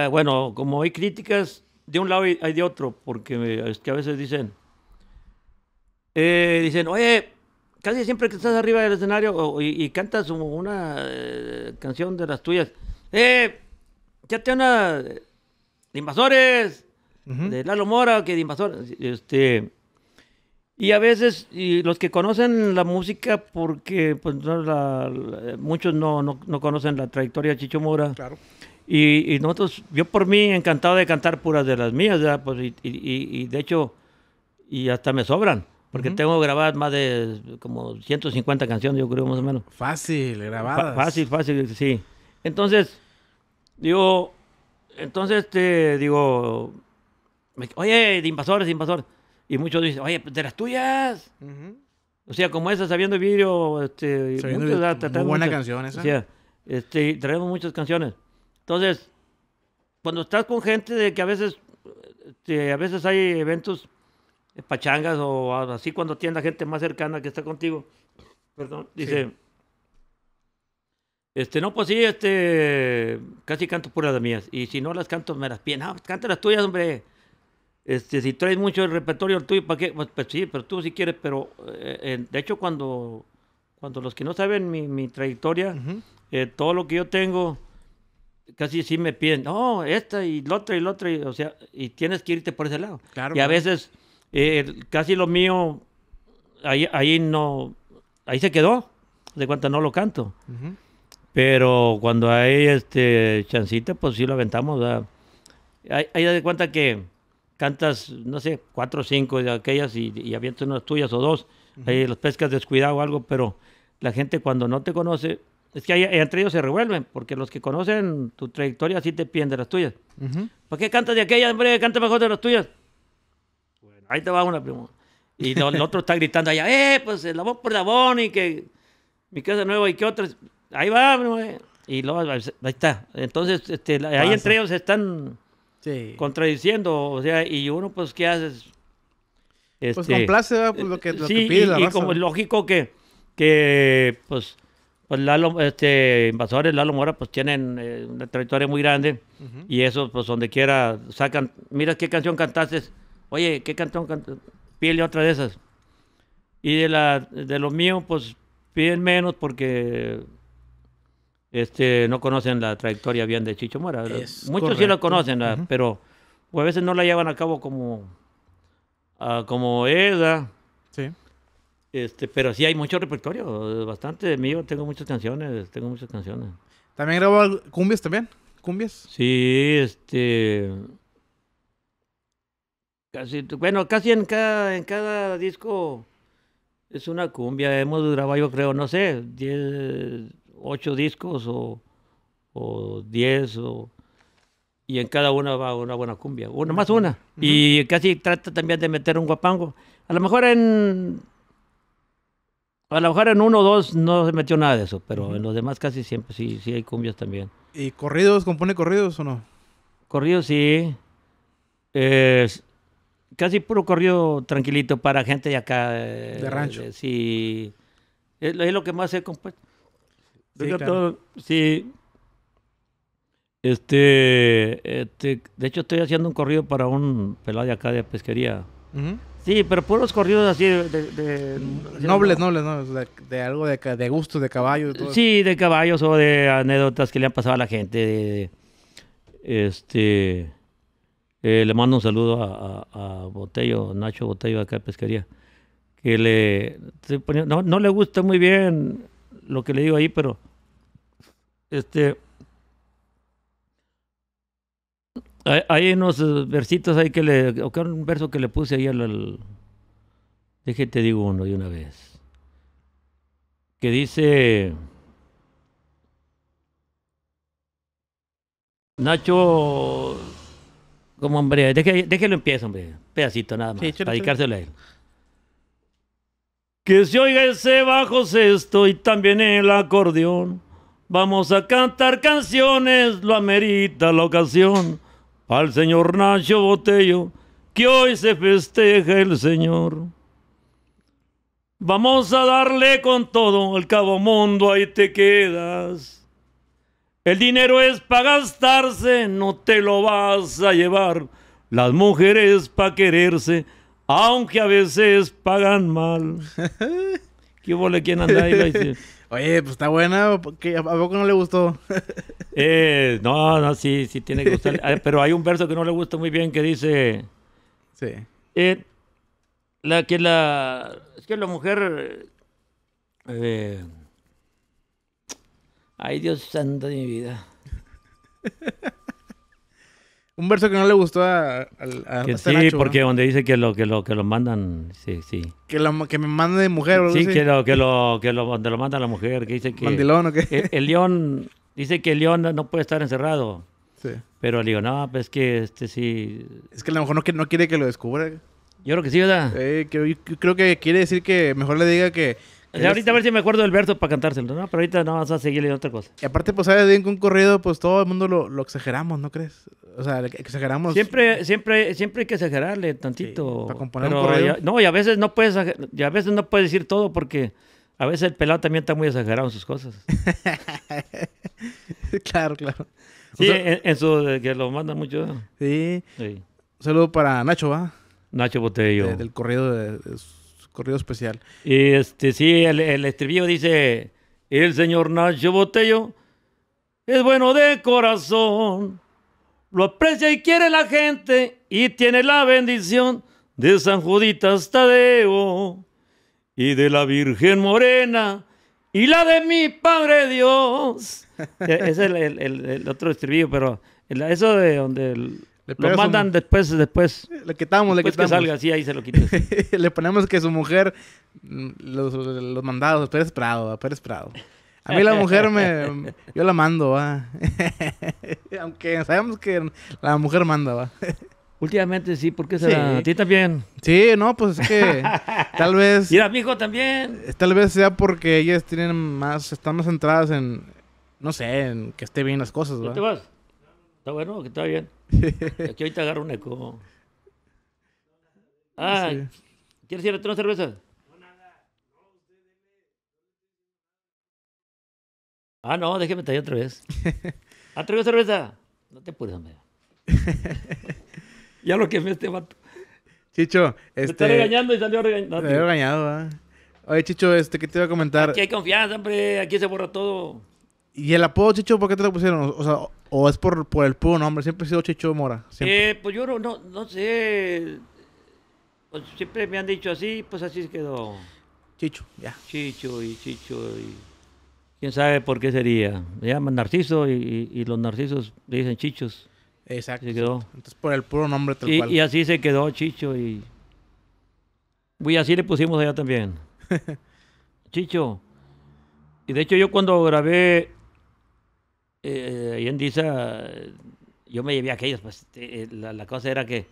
bueno, como hay críticas de un lado y hay de otro, porque es que a veces dicen, eh, dicen, oye, casi siempre que estás arriba del escenario y, y, cantas una eh, canción de las tuyas, eh, ya te una invasores, de Lalo Mora, que de invasores. Este, y a veces y los que conocen la música, porque pues, muchos no, conocen la trayectoria de Chicho Mora. Claro. Y, nosotros, yo por mí encantado de cantar puras de las mías, pues, y, de hecho, y hasta me sobran, porque tengo grabadas más de como 150 canciones, yo creo, más o menos. Fácil, grabadas. fácil, fácil, sí. Entonces, digo, entonces, te este, digo, oye, de invasores, invasores. Y muchos dicen, oye, pues, de las tuyas. O sea, como esas, sabiendo el vidrio, este, sabiendo ah, buena canción esa. este, traemos muchas canciones. Entonces, cuando estás con gente de que a veces, este, a veces hay eventos, pachangas o así, cuando tienes a gente más cercana que está contigo, perdón, dice, este, no, pues sí, este, casi canto puras las mías. Y si no las canto, me las piden. Ah, pues canta las tuyas, hombre. Este, si traes mucho el repertorio tuyo, ¿para qué? Pues, pues sí, pero tú si quieres, pero eh, de hecho cuando, cuando los que no saben mi, trayectoria, eh, todo lo que yo tengo, casi sí me piden, no, esta y la otra y la otra, o sea, y tienes que irte por ese lado. y a veces eh, casi lo mío, ahí, ahí no, ahí se quedó, de cuenta no lo canto. Pero cuando hay este chancita, pues sí lo aventamos. ahí Hay, de cuenta que cantas, no sé, cuatro o cinco de aquellas y, y avientas unas tuyas o dos. Ahí los pescas descuidado o algo, pero la gente cuando no te conoce, es que entre ellos se revuelven, porque los que conocen tu trayectoria sí te piden de las tuyas. ¿Por qué cantas de aquellas, hombre? Canta mejor de las tuyas. ahí te va una, primo. Y el otro está gritando allá, eh, pues la voz por la y que mi casa nueva y que otras ahí va, y luego, ahí está. Entonces, este, ahí entre ellos están contradiciendo, o sea, y uno, pues, ¿qué haces? pues este, complace pues, lo que, sí, pide como es lógico que, que pues, pues este, invasores, Lalo Mora, pues tienen eh, una trayectoria muy grande y eso, pues donde quiera sacan, mira qué canción cantaste, oye, qué canción cantaste, pídele otra de esas. Y de, la, de los míos pues piden menos porque este, no conocen la trayectoria bien de Chicho Mora. Muchos sí la conocen, pero pues, a veces no la llevan a cabo como, ah, como ella. Sí. Este, pero sí hay mucho repertorio, bastante mío, tengo muchas canciones, tengo muchas canciones. ¿También grabó cumbias también? ¿Cumbias? Sí, este... Casi, bueno, casi en cada, en cada disco es una cumbia. Hemos grabado, yo creo, no sé, 10, ocho discos o, o diez o y en cada una va una buena cumbia, una más una. Y casi trata también de meter un guapango. A lo mejor en a lo mejor en uno o dos no se metió nada de eso, pero en los demás casi siempre sí sí hay cumbias también. ¿Y corridos compone corridos o no? Corridos sí. casi puro corrido tranquilito para gente de acá. de eh, rancho. sí. Es, lo que más he compuesto. Sí, este, este, de hecho estoy haciendo un corrido para un pelado de acá de pesquería. Sí, pero puros corridos así de... nobles, nobles, de, algo de, gusto, de caballos. sí, de caballos o de anécdotas que le han pasado a la gente. este, eh, le mando un saludo a, Botello, Nacho Botello acá de pesquería, que le... no le gusta muy bien lo que le digo ahí, pero este, hay, unos eh, versitos ahí que le, un verso que le puse ahí al, te digo uno de una vez, que dice, Nacho, como hombre, déjelo, empiezo, hombre, pedacito nada más, para a él. Que se oiga ese bajo sexto y también el acordeón. Vamos a cantar canciones, lo amerita la ocasión. Al señor Nacho Botello, que hoy se festeja el señor. Vamos a darle con todo, al cabo mundo ahí te quedas. El dinero es para gastarse, no te lo vas a llevar. Las mujeres para quererse, aunque a veces pagan mal. ¿Qué vole quién anda ahí? Oye, pues está buena, ¿a poco no le gustó? Eh, no, no, sí, sí tiene que gustar. Ah, pero hay un verso que no le gusta muy bien que dice... Sí. Eh, la que la... Es que la mujer... Eh, ay, Dios santo de mi vida. un verso que no le gustó a, este Sí, porque donde dice que lo que lo que lo mandan, sí, sí. Que lo que me mande de mujer o Sí, que lo que lo que lo lo manda la mujer, que dice qué? El, león dice que el león no puede estar encerrado. Sí. Pero le digo, "No, pues que este sí Es que a lo mejor no, que, no quiere que lo descubra. Yo creo que sí, ¿verdad? Eh, que, creo que quiere decir que mejor le diga que ahorita a ver si me acuerdo del verso para cantárselo, ¿no? Pero ahorita no vas a seguirle otra cosa. Y aparte, pues, sabes bien que un corrido, pues todo el mundo lo, exageramos, ¿no crees? O sea, exageramos. Siempre, siempre, siempre hay que exagerarle tantito. para componer un no, y a veces no puedes, y a veces no puedes decir todo porque a veces el pelado también está muy exagerado en sus cosas. claro, claro. Sí, en, su, que lo manda mucho. Sí. Un saludo para Nacho, ¿va? Nacho Botello. del corrido de corrido especial. Y este, sí, el, estribillo dice, el señor Nacho Botello es bueno de corazón, lo aprecia y quiere la gente y tiene la bendición de San Juditas Tadeo y de la Virgen Morena y la de mi Padre Dios. E, ese es el, el, el, otro estribillo, pero eso de donde el, lo mandan después, después. Le quitamos, le quitamos. que salga así, ahí se lo le ponemos que su mujer, mm, los, los mandados, a Pérez Prado, a Pérez Prado. A mí la mujer me... Yo la mando, va. Aunque sabemos que la mujer manda, va. Últimamente sí, porque será? ¿A ti también? Sí, no, pues es que tal vez... Y a mi hijo también. Eh, tal vez sea porque ellas tienen más... Están más centradas en... No sé, en que esté bien las cosas, ¿va? ¿Te vas? Está bueno, que está bien. Aquí ahorita agarro un eco. Ah, ¿quieres ir a una cerveza? Ah, no, déjeme ahí otra vez. ¿Ha ah, cerveza? No te puedes, hombre. ya lo quemé este vato. Chicho, este... Me está este, regañando y salió regañado. había regañado, ¿eh? Oye, Chicho, este, ¿qué te iba a comentar? Aquí hay confianza, hombre. Aquí se borra todo. ¿Y el apodo Chicho por qué te lo pusieron? O ¿o es por, el puro nombre? ¿Siempre he sido Chicho Mora? Eh, pues yo no, no, sé. Pues siempre me han dicho así, pues así se quedó. Chicho, ya. Chicho y Chicho y... ¿Quién sabe por qué sería? Me llaman Narciso y, los narcisos le dicen Chichos. Exacto. Se quedó. Entonces por el puro nombre tal y, cual. Y así se quedó Chicho y... voy así le pusimos allá también. Chicho. Y de hecho yo cuando grabé eh, y en Diza yo me llevé a aquellos, pues eh, la, la, cosa era que,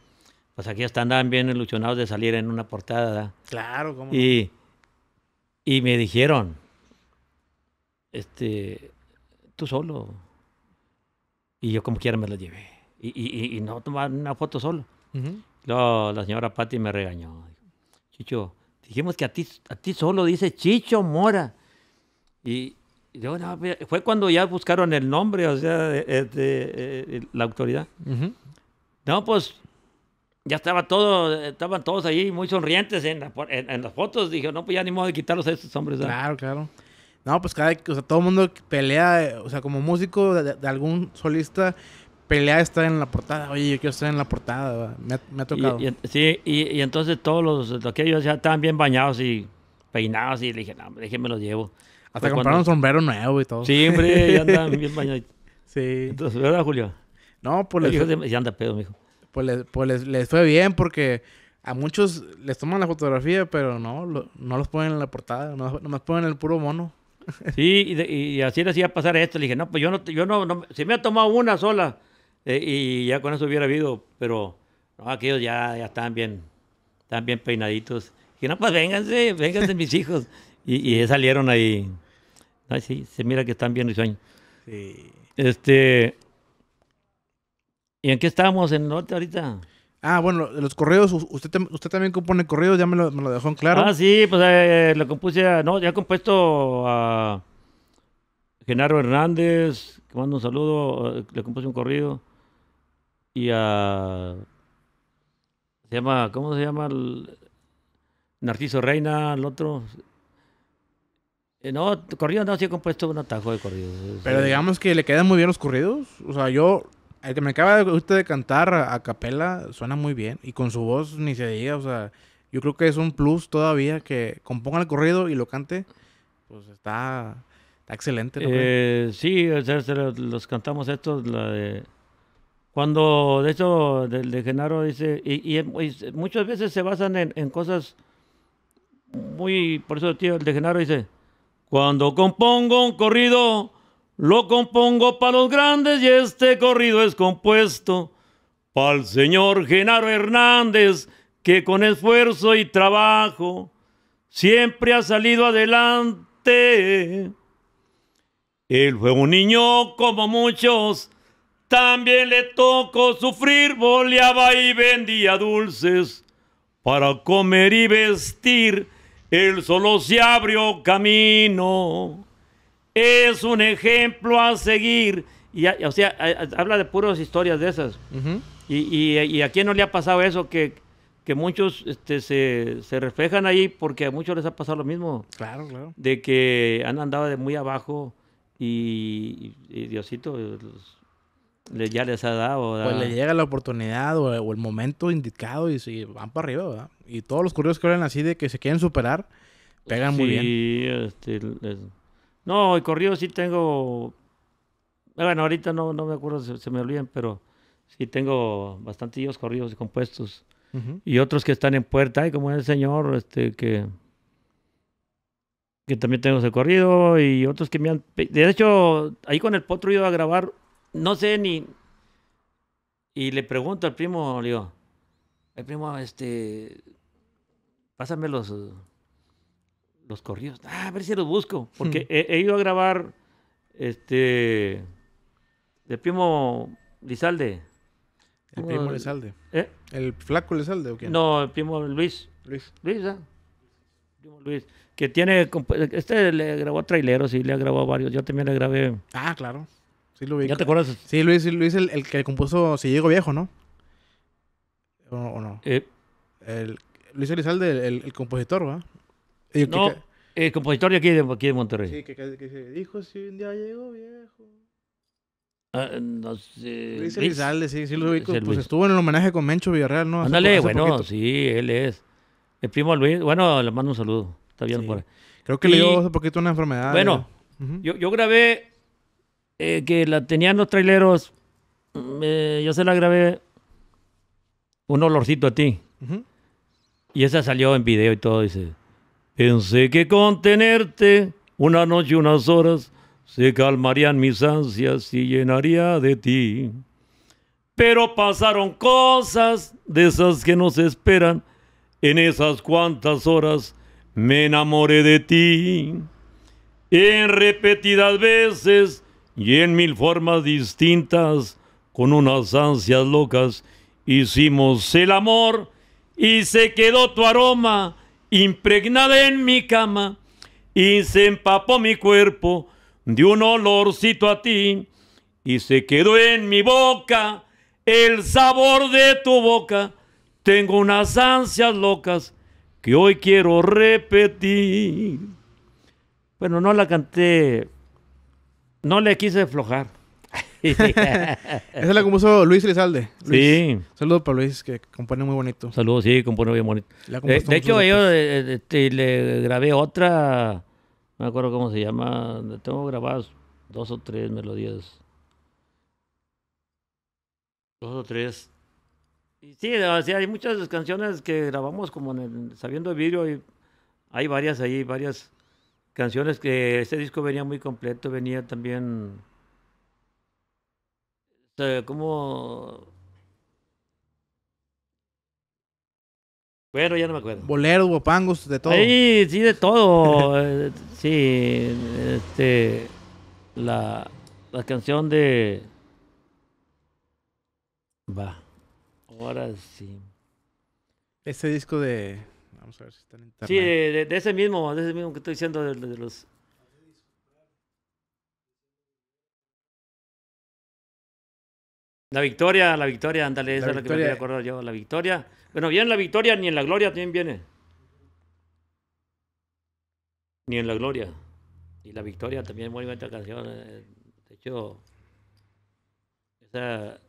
pues aquí estaban bien ilusionados de salir en una portada. Claro, ¿cómo y, y me dijeron, este, tú solo. Y yo como quiera me lo llevé. Y, y, y no tomar una foto solo. Luego la señora Patti me regañó. Chicho, dijimos que a ti, a ti solo dice Chicho Mora. Y, fue cuando ya buscaron el nombre, o sea, de, eh, eh, la autoridad. No, pues ya estaba todo, estaban todos ahí muy sonrientes en, en, las fotos. Dije, no, pues ya ni modo de quitarlos a estos hombres. Claro, claro. No, pues cada, o sea, todo el mundo pelea, o sea, como músico de, algún solista, pelea estar en la portada. Oye, yo quiero estar en la portada, me tocado. sí, y, entonces todos los, que ellos ya estaban bien bañados y peinados y dije, no, déjenme los llevo. Hasta compraron un sombrero nuevo y todo. Sí, hombre, ya andan bien bañados. Sí. Entonces, ¿verdad, Julio? No, pues les... Fue... Ya anda pedo, mijo. Pues, les, pues les, fue bien porque a muchos les toman la fotografía, pero no, no los ponen en la portada, no, nomás ponen el puro mono. Sí, y, así y así a pasar esto. Le dije, no, pues yo no, yo no, no se me ha tomado una sola eh, y ya con eso hubiera habido, pero no, aquellos ya, están bien, están bien peinaditos. Y dije, no, pues vénganse, vénganse mis hijos. Y, y salieron ahí. Ay, sí, se mira que están bien risueños. Sí. Este. ¿Y en qué estamos en norte ahorita? Ah, bueno, los correos, usted, usted también compone correos, ya me lo, dejó en claro. Ah, sí, pues eh, eh, lo compuse, no, ya he compuesto a Genaro Hernández, que mando un saludo, eh, le compuse un corrido, y a, se llama, ¿cómo se llama? Narciso Reina, el otro, eh, no, corrido no, sí he compuesto un atajo de corrido. Pero digamos que le quedan muy bien los corridos. O sea, yo, el que me acaba de, usted de cantar a, capela suena muy bien. Y con su voz ni se diga, o sea, yo creo que es un plus todavía que componga el corrido y lo cante. Pues está, excelente. Eh, sí, los, cantamos estos, Cuando, de hecho, el de Genaro dice, y, muchas veces se basan en, en cosas muy, por eso, tío, el de Genaro dice, cuando compongo un corrido, lo compongo para los grandes y este corrido es compuesto para el señor Genaro Hernández, que con esfuerzo y trabajo siempre ha salido adelante. Él fue un niño como muchos, también le tocó sufrir, boleaba y vendía dulces para comer y vestir él solo se abrió camino. Es un ejemplo a seguir. Y, o sea, habla de puras historias de esas. y, y, y, a quién no le ha pasado eso que, que muchos este, se, reflejan ahí porque a muchos les ha pasado lo mismo. Claro, claro. De que han andado de muy abajo y, Diosito ya les ha dado. Pues le llega la oportunidad o, el momento indicado y, van para arriba, ¿verdad? Y todos los corridos que hablan así de que se quieren superar, pegan muy bien. Este, no, el corrido sí tengo. Bueno, ahorita no, no me acuerdo, se, me olvidan, pero sí tengo bastantillos corridos y compuestos. Y otros que están en puerta, como el señor, este, que que también tengo ese corrido y otros que me han... De hecho, ahí con el potro iba a grabar no sé ni. Y le pregunto al primo, Leo. el primo, este, pásame los, los corridos. Ah, a ver si los busco. Porque hmm. he, ido a grabar, este, el primo Lizalde. El primo Lizalde. ¿Eh? ¿El flaco Lizalde o qué No, el primo Luis. Luis. Luis, ¿eh? primo Luis, que tiene, este le grabó traileros y le ha grabado varios, yo también le grabé. Ah, claro. Sí, lo ¿Ya te acuerdas? Sí, Luis, Luis el, que compuso Si Llego Viejo, ¿no? ¿O, no? Eh. el, Luis Elizalde, el, compositor, ¿verdad? El no, el compositor de aquí, de aquí de Monterrey. Sí, que, que, se dijo si un día llegó viejo. Ah, no sé. Luis Elizalde, sí, sí lo ubico. pues estuvo en el homenaje con Mencho Villarreal, ¿no? Ándale, bueno, sí, él es. El primo Luis, bueno, le mando un saludo. Está bien sí. Creo que le dio hace poquito una enfermedad. Bueno, eh. yo, yo grabé eh, que la tenían los traileros, mm, eh, yo se la grabé un olorcito a ti. Y esa salió en video y todo, dice. Pensé que con tenerte una noche, unas horas, se calmarían mis ansias y llenaría de ti. Pero pasaron cosas de esas que nos esperan. En esas cuantas horas me enamoré de ti. En repetidas veces y en mil formas distintas, con unas ansias locas, hicimos el amor y se quedó tu aroma impregnada en mi cama y se empapó mi cuerpo de un olorcito a ti y se quedó en mi boca el sabor de tu boca. Tengo unas ansias locas que hoy quiero repetir. Bueno, no la canté no le quise aflojar. Esa la compuso Luis Rizalde. Sí. Saludos para Luis, que compone muy bonito. Saludos, sí, compone bien bonito. Eh, de hecho, yo eh, eh, le grabé otra, no me acuerdo cómo se llama, tengo grabadas dos o tres melodías. Dos o tres. Y sí, hay muchas canciones que grabamos como Sabiendo el Vidrio, y hay varias ahí, varias canciones que este disco venía muy completo, venía también eh, ¿Cómo? Bueno, ya no me acuerdo. Boleros, guapangos, de todo. Sí, sí, de todo. sí, este la, la canción de va. Ahora sí. Este disco de Vamos a ver si está en internet. Sí, de, ese mismo, de ese mismo que estoy diciendo, de, los... La victoria, la victoria, ándale, esa es la que me acordar yo, la victoria. Bueno, bien la victoria, ni en la gloria también viene. Ni en la gloria. Y la victoria también, muy buena canción. Eh, de hecho, está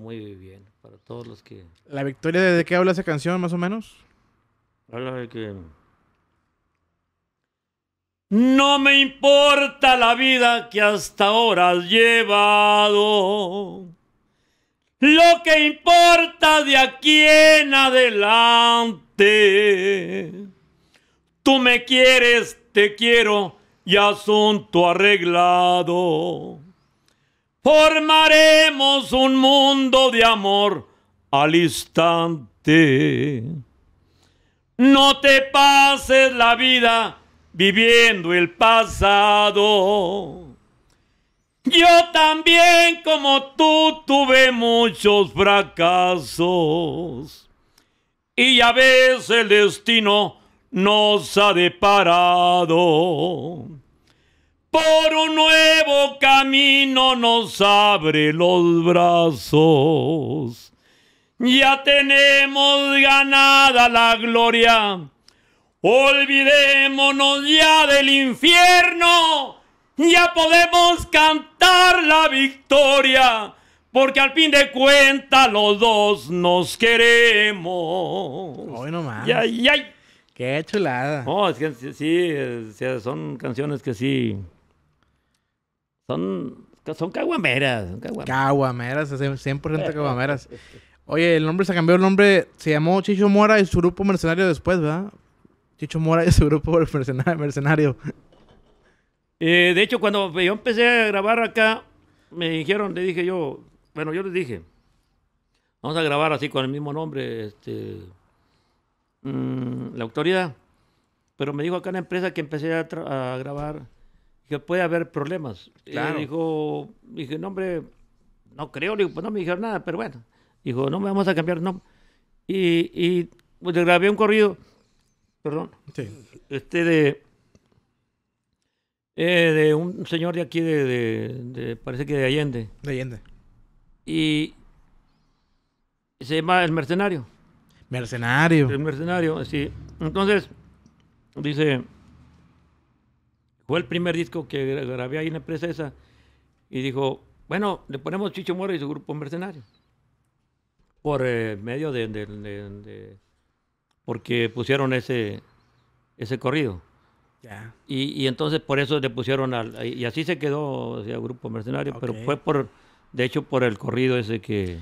muy bien para todos los que... ¿La victoria de qué habla esa canción, más o menos? no me importa la vida que hasta ahora has llevado. Lo que importa de aquí en adelante. Tú me quieres, te quiero y asunto arreglado. Formaremos un mundo de amor al instante. No te pases la vida viviendo el pasado. Yo también como tú tuve muchos fracasos. Y a veces el destino nos ha deparado. Por un nuevo camino nos abre los brazos ya tenemos ganada la gloria. Olvidémonos ya del infierno, ya podemos cantar la victoria, porque al fin de cuentas los dos nos queremos. Hoy nomás. ay! ay Qué chulada. No, es que sí, sí, son canciones que sí. Son, son caguameras. Son caguameras. caguameras, 100% caguameras. Oye, el nombre se cambió, el nombre se llamó Chicho Mora y su grupo mercenario después, ¿verdad? Chicho Mora y su grupo mercenario. Eh, de hecho, cuando yo empecé a grabar acá, me dijeron, le dije yo, bueno, yo les dije, vamos a grabar así con el mismo nombre, este, mm, la autoridad. Pero me dijo acá en la empresa que empecé a, grabar que puede haber problemas. Claro. Eh, dijo, dije, no, hombre, no creo, pues no me dijeron nada, pero bueno. Dijo, no, me vamos a cambiar, no. Y, y pues, le grabé un corrido, perdón, este de, eh, de un señor de aquí, de, parece que de Allende. De Allende. Y se llama El Mercenario. Mercenario. El Mercenario, sí. Entonces, dice, fue el primer disco que grabé ahí en la empresa esa. Y dijo, bueno, le ponemos Chicho Mora y su grupo Mercenario por eh, medio de, porque pusieron ese ese corrido. Y, entonces por eso le pusieron al y así se quedó o grupo mercenario, pero fue por de hecho por el corrido ese que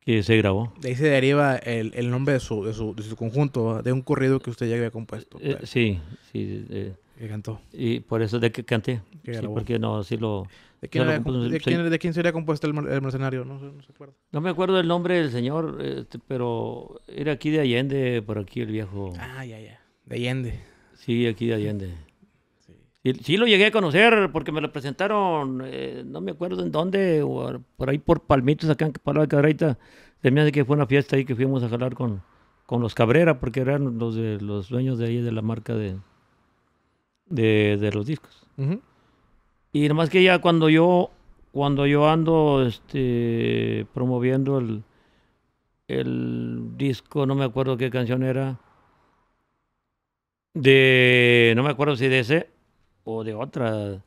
que se grabó. De ahí se deriva el, el nombre de su, de su, conjunto, de un corrido que usted ya había compuesto. Eh, pues. sí, sí. Eh, cantó. Y por eso de que canté. sí, porque no, sí lo... ¿De quién, de, sería compuesto el, mercenario? No, no, No me acuerdo el nombre del señor, este, pero era aquí de Allende, por aquí el viejo. Ah, ya, ya. De Allende. Sí, aquí de Allende. Sí, sí, lo llegué a conocer porque me lo presentaron, eh, no me acuerdo en dónde, por ahí por Palmitos, acá en Palabra de Se me hace que fue una fiesta ahí que fuimos a jalar con, con los Cabrera, porque eran los, de, los dueños de ahí de la marca de, de, de los discos. Y nomás que ya cuando yo, cuando yo ando este, promoviendo el, el disco, no me acuerdo qué canción era, de, no me acuerdo si de ese o de otra.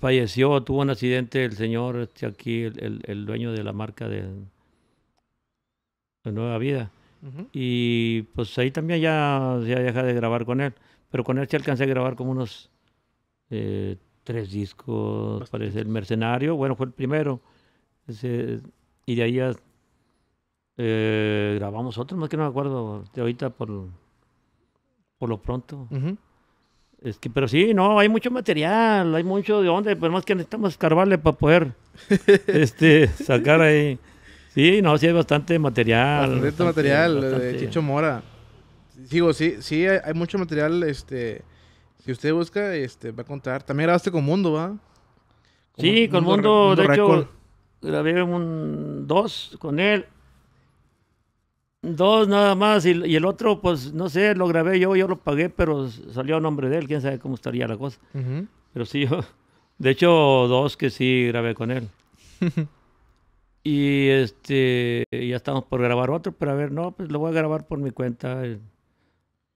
Falleció, tuvo un accidente el señor este, aquí, el, dueño de la marca de, Nueva Vida. Y pues ahí también ya, ya deja de grabar con él pero con sí alcancé a grabar como unos eh, tres discos, parece El Mercenario, bueno, fue el primero. y de ahí eh, grabamos otro, más que no me acuerdo, de ahorita por, por lo pronto. Es que, pero sí, no, hay mucho material, hay mucho de dónde, pero pues, más que necesitamos escarbarle para poder este, sacar ahí. Sí, no, sí hay bastante material. Bastante, material, eh, de Chicho Mora digo, sí, sí, hay, mucho material, este, si usted busca, este, va a contar. También grabaste con Mundo, ¿va? sí, con Mundo, de hecho, grabé un dos con él. Dos nada más, y, el otro, pues, no sé, lo grabé yo, yo lo pagué, pero salió a nombre de él, quién sabe cómo estaría la cosa. Pero sí, yo, de hecho, dos que sí grabé con él. y este, ya estamos por grabar otro, pero a ver, no, pues lo voy a grabar por mi cuenta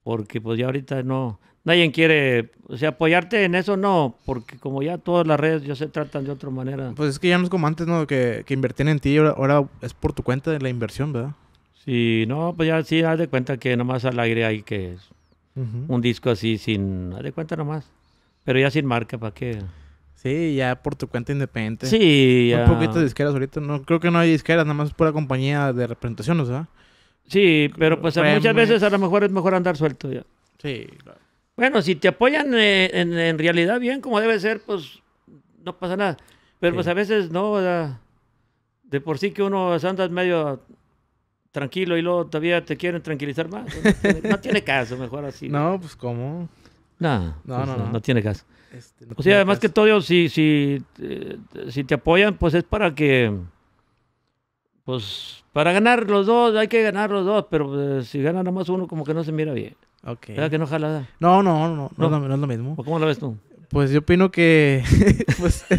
porque pues ya ahorita no, nadie quiere, o sea, apoyarte en eso no, porque como ya todas las redes ya se tratan de otra manera. Pues es que ya no es como antes, ¿no? Que, que invertían en ti, ahora, ahora es por tu cuenta de la inversión, ¿verdad? Sí, no, pues ya sí, haz de cuenta que nomás al aire hay que un disco así sin, haz de cuenta nomás, pero ya sin marca, ¿para qué? Sí, ya por tu cuenta independiente. Sí, ya. Un poquito de disqueras ahorita, no creo que no hay disqueras, nada más es pura compañía de representación, o sea... Sí, pero pues muchas veces a lo mejor es mejor andar suelto ya. Sí, claro. Bueno, si te apoyan eh, en, realidad bien, como debe ser, pues no pasa nada. Pero pues a veces no, de por sí que uno anda medio tranquilo y luego todavía te quieren tranquilizar más. No tiene, caso, mejor así. No, pues cómo. no, pues, no, no, no, no. tiene caso. Este, o sea, además que todo, si, si, eh, si te apoyan, pues es para que pues para ganar los dos, hay que ganar los dos, pero eh, si gana nada más uno, como que no se mira bien. Ok. ¿Verdad que no jala? No, no, no, no, no, es lo mismo. ¿Cómo lo ves tú? Pues yo opino que. pues,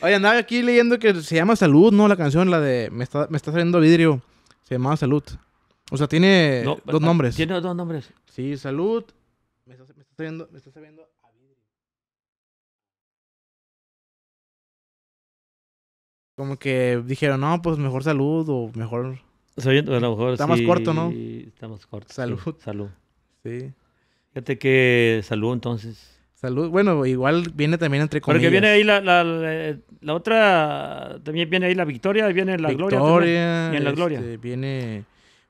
Oye, andaba aquí leyendo que se llama Salud, ¿no? La canción, la de Me está, me está saliendo vidrio. Se llamaba Salud. O sea, tiene dos ah, nombres. Tiene dos nombres. Sí, Salud. Me está, me saliendo, me está saliendo como que dijeron, no, pues mejor salud o mejor. está más corto, ¿no? Está Salud. Sí, salud. Fíjate que salud entonces. Salud, bueno, igual viene también entre comillas. Porque viene ahí la, la, otra, también viene ahí la victoria, viene la gloria. la gloria. Este, viene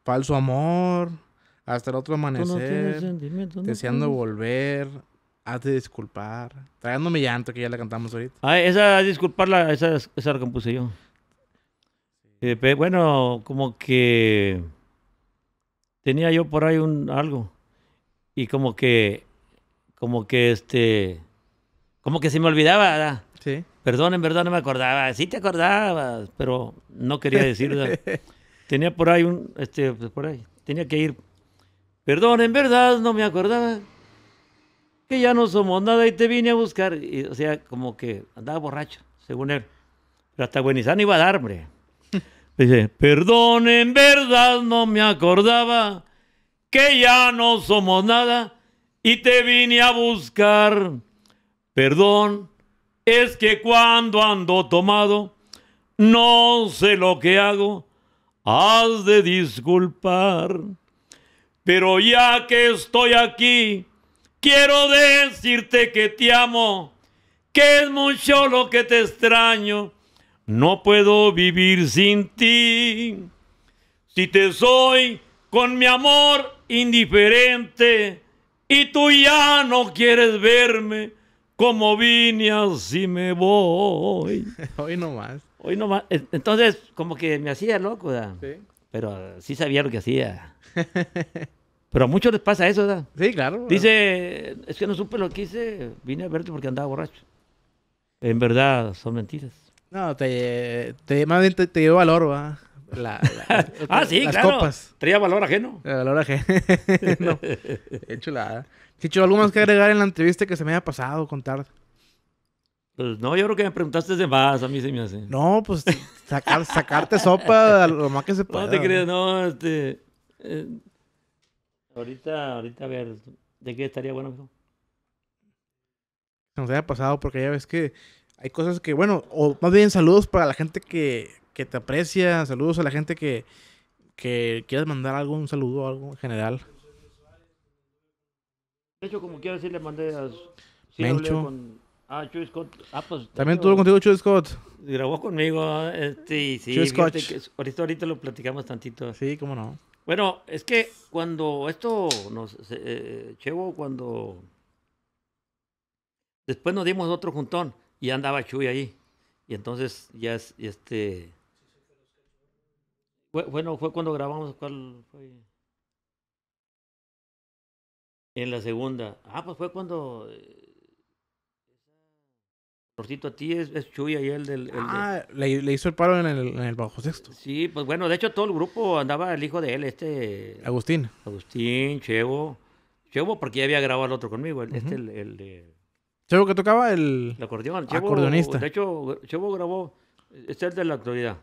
falso amor, hasta el otro amanecer, deseando pues. volver, Has de disculpar. Tragándome llanto, que ya la cantamos ahorita. Ah, esa, disculparla, esa, esa la compuse yo. Eh, bueno, como que tenía yo por ahí un algo. Y como que, como que este, como que se me olvidaba, Sí. Perdón, en verdad no me acordaba. Sí te acordabas, pero no quería decirlo. tenía por ahí un, este, pues, por ahí, tenía que ir. Perdón, en verdad no me acordaba que ya no somos nada y te vine a buscar. o sea, como que andaba borracho, según él. Pero hasta Buenizán iba a dar, Dice, perdón, en verdad no me acordaba que ya no somos nada y te vine a buscar. Perdón, es que cuando ando tomado, no sé lo que hago, has de disculpar. Pero ya que estoy aquí, Quiero decirte que te amo, que es mucho lo que te extraño. No puedo vivir sin ti. Si te soy con mi amor indiferente y tú ya no quieres verme, como vine así me voy. Hoy no más Hoy no más, Entonces, como que me hacía loco, Sí. Pero sí sabía lo que hacía. Pero a muchos les pasa eso, ¿verdad? Sí, claro. Dice, es que no supe lo que hice, vine a verte porque andaba borracho. En verdad, son mentiras. No, te, te, más bien te, dio valor, ¿va? ah, sí, las claro. Copas. Traía valor ajeno. valor ajeno. no. Chulada. Chicho, ¿algo más que agregar en la entrevista que se me haya pasado contar? Pues no, yo creo que me preguntaste de más, a mí se me hace. No, pues sacarte sopa lo más que se pueda. No te creo, no, este... Eh, Ahorita, ahorita a ver, ¿de qué estaría bueno, Se nos haya pasado porque ya ves que hay cosas que, bueno, o más bien saludos para la gente que, que te aprecia, saludos a la gente que, que quieras mandar algún saludo o algo en general. De hecho, como quiero decir, le mandé a... Mencho. Ah, Scott. Ah, pues, También todo contigo Chuy Scott grabó conmigo. Este, y sí, ahorita, ahorita lo platicamos tantito. Sí, cómo no. Bueno, es que cuando esto nos. Eh, cuando. Después nos dimos otro juntón y andaba Chuy ahí. Y entonces ya es. Este, bueno, fue cuando grabamos. ¿Cuál fue? En la segunda. Ah, pues fue cuando. Eh, Tortito a ti es, Chuy ahí el del... ah, le, hizo el paro en el, bajo sexto. Sí, pues bueno, de hecho todo el grupo andaba el hijo de él, este... Agustín. Agustín, Chevo. Chevo porque ya había grabado al otro conmigo, este el, el de... Chevo que tocaba el... El acordeón. Chevo, acordeonista. De hecho, Chevo grabó, este es el de la actualidad.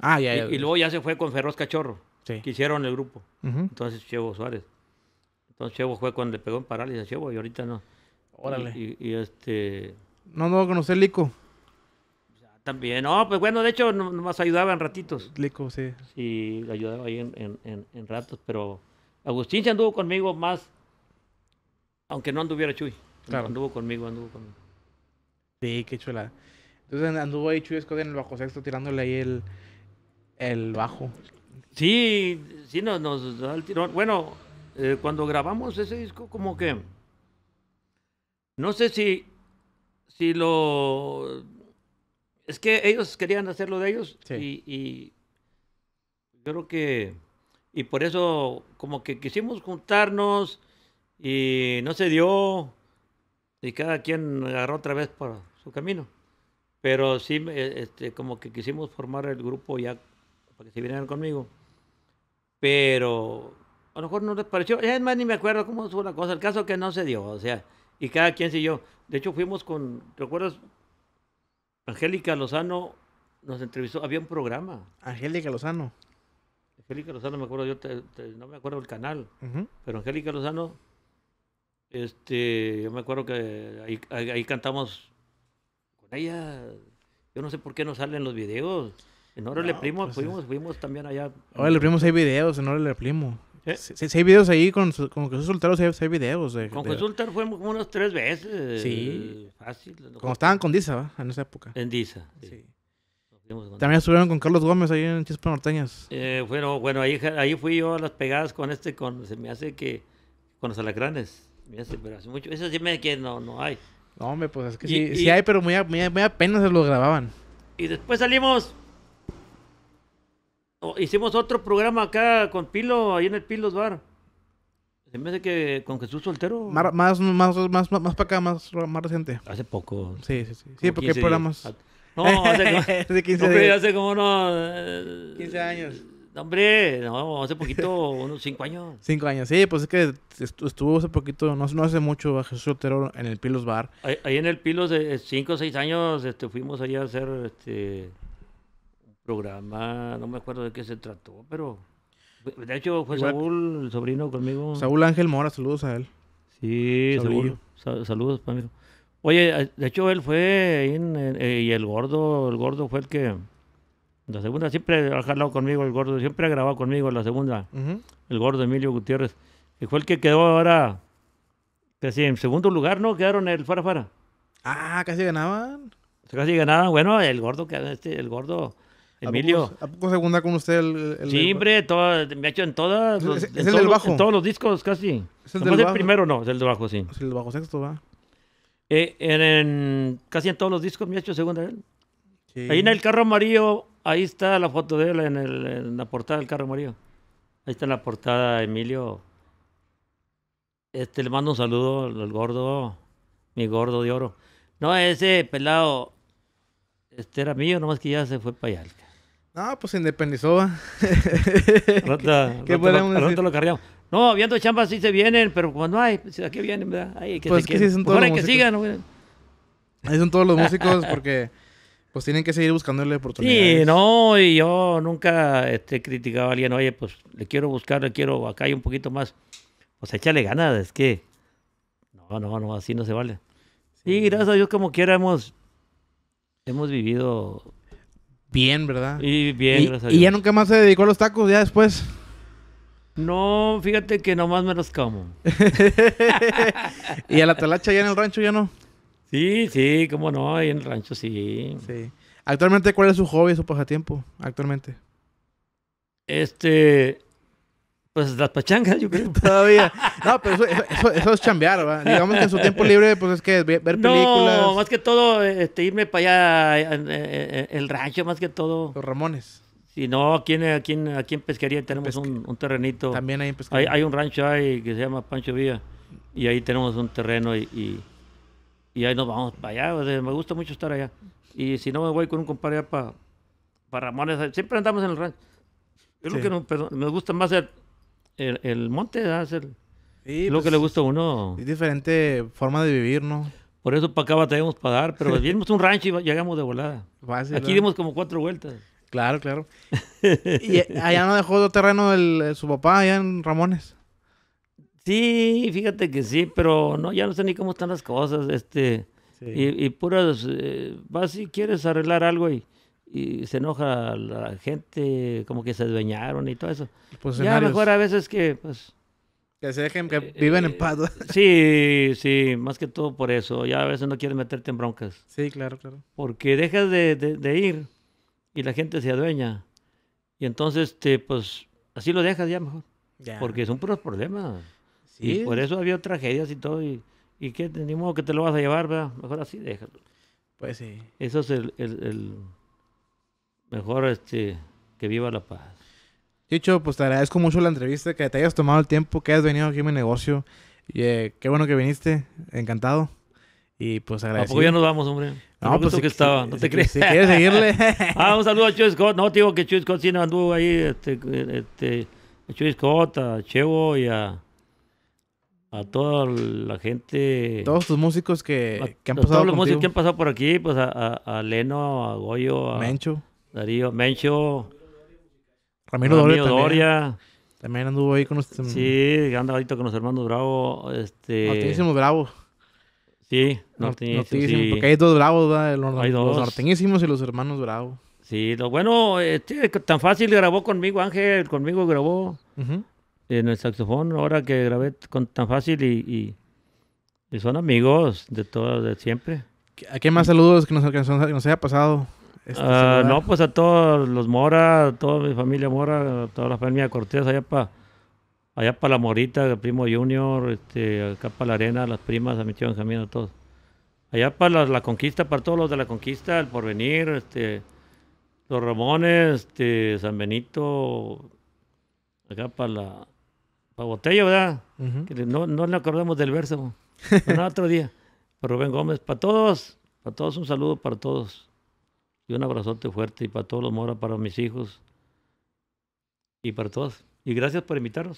Ah, ya, Y, luego ya se fue con Ferroz Cachorro, sí. que hicieron el grupo. Entonces Chevo Suárez. Entonces Chevo fue cuando le pegó en parálisis a Chevo y ahorita no. Órale. y este... No, a conocer Lico. También, no, pues bueno, de hecho nomás ayudaba en ratitos. Lico, sí. Sí, ayudaba ahí en, en, en, en ratos, pero Agustín se anduvo conmigo más, aunque no anduviera Chuy. Claro. Anduvo conmigo, anduvo conmigo. Sí, qué chula. Entonces anduvo ahí Chuy Escoda en el bajo sexto tirándole ahí el, el bajo. Sí, sí nos, nos da el tirón. Bueno, eh, cuando grabamos ese disco, como que... No sé si si lo... Es que ellos querían hacerlo de ellos y, yo creo que... Y por eso como que quisimos juntarnos y no se dio y cada quien agarró otra vez por su camino. Pero sí, e, este, como que quisimos formar el grupo ya para que se vinieran conmigo. Pero a lo mejor no les pareció. Es más, ni me acuerdo cómo fue la cosa. El caso que no se dio. O sea, y cada quien siguió. De hecho, fuimos con, ¿Te acuerdas? Angélica Lozano nos entrevistó, había un programa. Angélica Lozano. Angélica Lozano, me acuerdo, yo no me acuerdo el canal, pero Angélica Lozano, este, yo me acuerdo que ahí, cantamos con ella. Yo no sé por qué no salen los videos. En Órale Primo pues, fuimos, fuimos también allá. Órale Primo, hay videos en Órale Primo. ¿Eh? Si hay videos ahí con, con Jesús Soltero, si hay videos. con Jesús Soltero fue como unas tres veces. Eh, sí. Fácil. Como estaban con Disa, ¿va? En esa época. En Disa. Sí. También estuvieron con Carlos Gómez ahí en Chispa Norteñas. Eh, bueno, bueno ahí, ahí fui yo a las pegadas con este, con, se me hace que, con los alacranes. Me hace, pero hace mucho, eso sí me que no, no hay. No, hombre, pues es que sí, hay, pero muy, muy, muy apenas se lo grababan. Y después salimos Oh, hicimos otro programa acá con Pilo, ahí en el Pilos Bar. En vez de que con Jesús Soltero. más, más, más, más, más para acá, más, reciente. Hace poco. Sí, sí, sí. Sí, porque programas. Ah, no, hace como, hombre, hace como unos. 15 eh, años. Hombre, no, hace poquito, unos 5 años. 5 años, sí, pues es que estuvo hace poquito, no, no hace mucho, a Jesús Soltero en el Pilos Bar. Ahí, en el Pilos, 5 eh, o 6 años, este, fuimos allá a hacer. Este, programa, no me acuerdo de qué se trató, pero de hecho fue Saúl, el sobrino conmigo. Saúl Ángel Mora, saludos a él. Sí, saludos. saludos pues, para Oye, de hecho él fue eh, y el gordo, el gordo fue el que la segunda siempre ha jalado conmigo el gordo, siempre ha grabado conmigo la segunda. El gordo Emilio Gutiérrez. Y fue el que quedó ahora casi en segundo lugar, ¿no? Quedaron el Farafara. Ah, casi ganaban. Casi ganaban. Bueno, el gordo, este, el gordo Emilio. ¿A poco, segunda con usted el, el Sí, me ha hecho en todas. todos los discos casi. Es el, del bajo? primero no, es el del bajo, sí. Es el bajo sexto, va. Eh, en, casi en todos los discos me ha hecho segunda él. Ahí en el carro amarillo, ahí está la foto de él en, la portada del carro amarillo. Ahí está en la portada, Emilio. Este, le mando un saludo al gordo, mi gordo de oro. No, ese pelado, este era mío, nomás que ya se fue para allá. Ah, pues independizó. Rota, ¿Qué lo, lo cargamos. No, viendo chambas sí se vienen, pero cuando hay, pues, qué vienen, verdad? que pues que son todos los sigan. Ahí son todos los músicos porque pues tienen que seguir buscándole oportunidades. Sí, no, y yo nunca este, criticaba a alguien, oye, pues le quiero buscar, le quiero acá hay un poquito más. Pues échale ganas, es que no, no, no, así no se vale. Sí, gracias a Dios como quiera hemos, hemos vivido Bien, ¿verdad? Y bien, gracias ¿Y ya nunca más se dedicó a los tacos ya después? No, fíjate que nomás me los como. ¿Y a la talacha ya en el rancho ya no? Sí, sí, cómo no, ahí en el rancho sí. Sí. Actualmente, ¿cuál es su hobby, su pasatiempo? Actualmente. Este, pues las pachangas, yo creo. Todavía. No, pero eso, es chambear, ¿va? Digamos que en su tiempo libre, pues es que ver películas. No, más que todo, este, irme para allá, el rancho, más que todo. Los Ramones. Si no, aquí en, aquí Pesquería tenemos un, terrenito. También hay en Pesquería. Hay, un rancho ahí que se llama Pancho Villa. Y ahí tenemos un terreno y, y, ahí nos vamos para allá. me gusta mucho estar allá. Y si no, me voy con un compadre para Ramones. Siempre andamos en el rancho. Es lo que me gusta más el el, monte es, lo que pues, le gusta a uno. Es diferente forma de vivir, ¿no? Por eso para acá batallamos para dar, pero vimos un rancho y llegamos de volada. Aquí dimos como cuatro vueltas. Claro, claro. ¿Y eh, allá no dejó terreno el, eh, su papá, allá en Ramones? Sí, fíjate que sí, pero no, ya no sé ni cómo están las cosas, este, y, y, puras, eh, vas si quieres arreglar algo y y se enoja la gente, como que se adueñaron y todo eso. Pues ya mejor a veces que, pues... Que se dejen, que eh, viven en eh, paz. Sí, sí, más que todo por eso. Ya a veces no quieres meterte en broncas. Sí, claro, claro. Porque dejas de, ir y la gente se adueña. Y entonces, te, este, pues, así lo dejas ya mejor. Porque son puros problemas. Y por eso había tragedias y todo. Y, y que ni modo que te lo vas a llevar, ¿verdad? Mejor así déjalo. Pues sí. Eso es el mejor este, que viva la paz. Dicho, pues te agradezco mucho la entrevista, que te hayas tomado el tiempo, que hayas venido aquí a mi negocio. Y, eh, qué bueno que viniste, encantado. Y pues agradezco. ¿A ya nos vamos, hombre? No, pues sí que estaba, no te crees. Si quieres seguirle. ah, un saludo a Chuy Scott. No, te digo que Chuy Scott sí no anduvo ahí, este, este, a Chuy Scott, a Chevo y a, a toda la gente. Todos tus músicos que, que han pasado Todos los músicos que han pasado por aquí, pues a, a, a Leno, a Goyo, a... Mencho. Darío, Mencho, Ramiro, Doria, ¿eh? También, anduvo ahí con los. Este- sí, anda ahorita con los hermanos Bravo. Este... Norteñísimos Bravo. Sí, norteñísimos. Porque hay dos bravos, Los, dos. y los hermanos Bravo. Sí, lo bueno, este, tan fácil grabó conmigo, Ángel, conmigo grabó en el saxofón, ahora que grabé con tan fácil y, y, son amigos de todos, de siempre. ¿A qué más saludos que nos, que nos haya pasado? Este ah, no, pues a todos los Mora, a toda mi familia Mora, a toda la familia Cortés, allá para allá para la Morita, el primo Junior, este, acá para la Arena, las primas, a mi tío Benjamín, a todos. Allá para la, Conquista, para todos los de la Conquista, el Porvenir, este, los Ramones, este, San Benito, acá para la pa Botella, ¿verdad? no, no le acordamos del verso, otro día. Para Rubén Gómez, para todos, para todos un saludo para todos. Y un abrazote fuerte y para todos los mora, para mis hijos y para todos. Y gracias por invitarnos.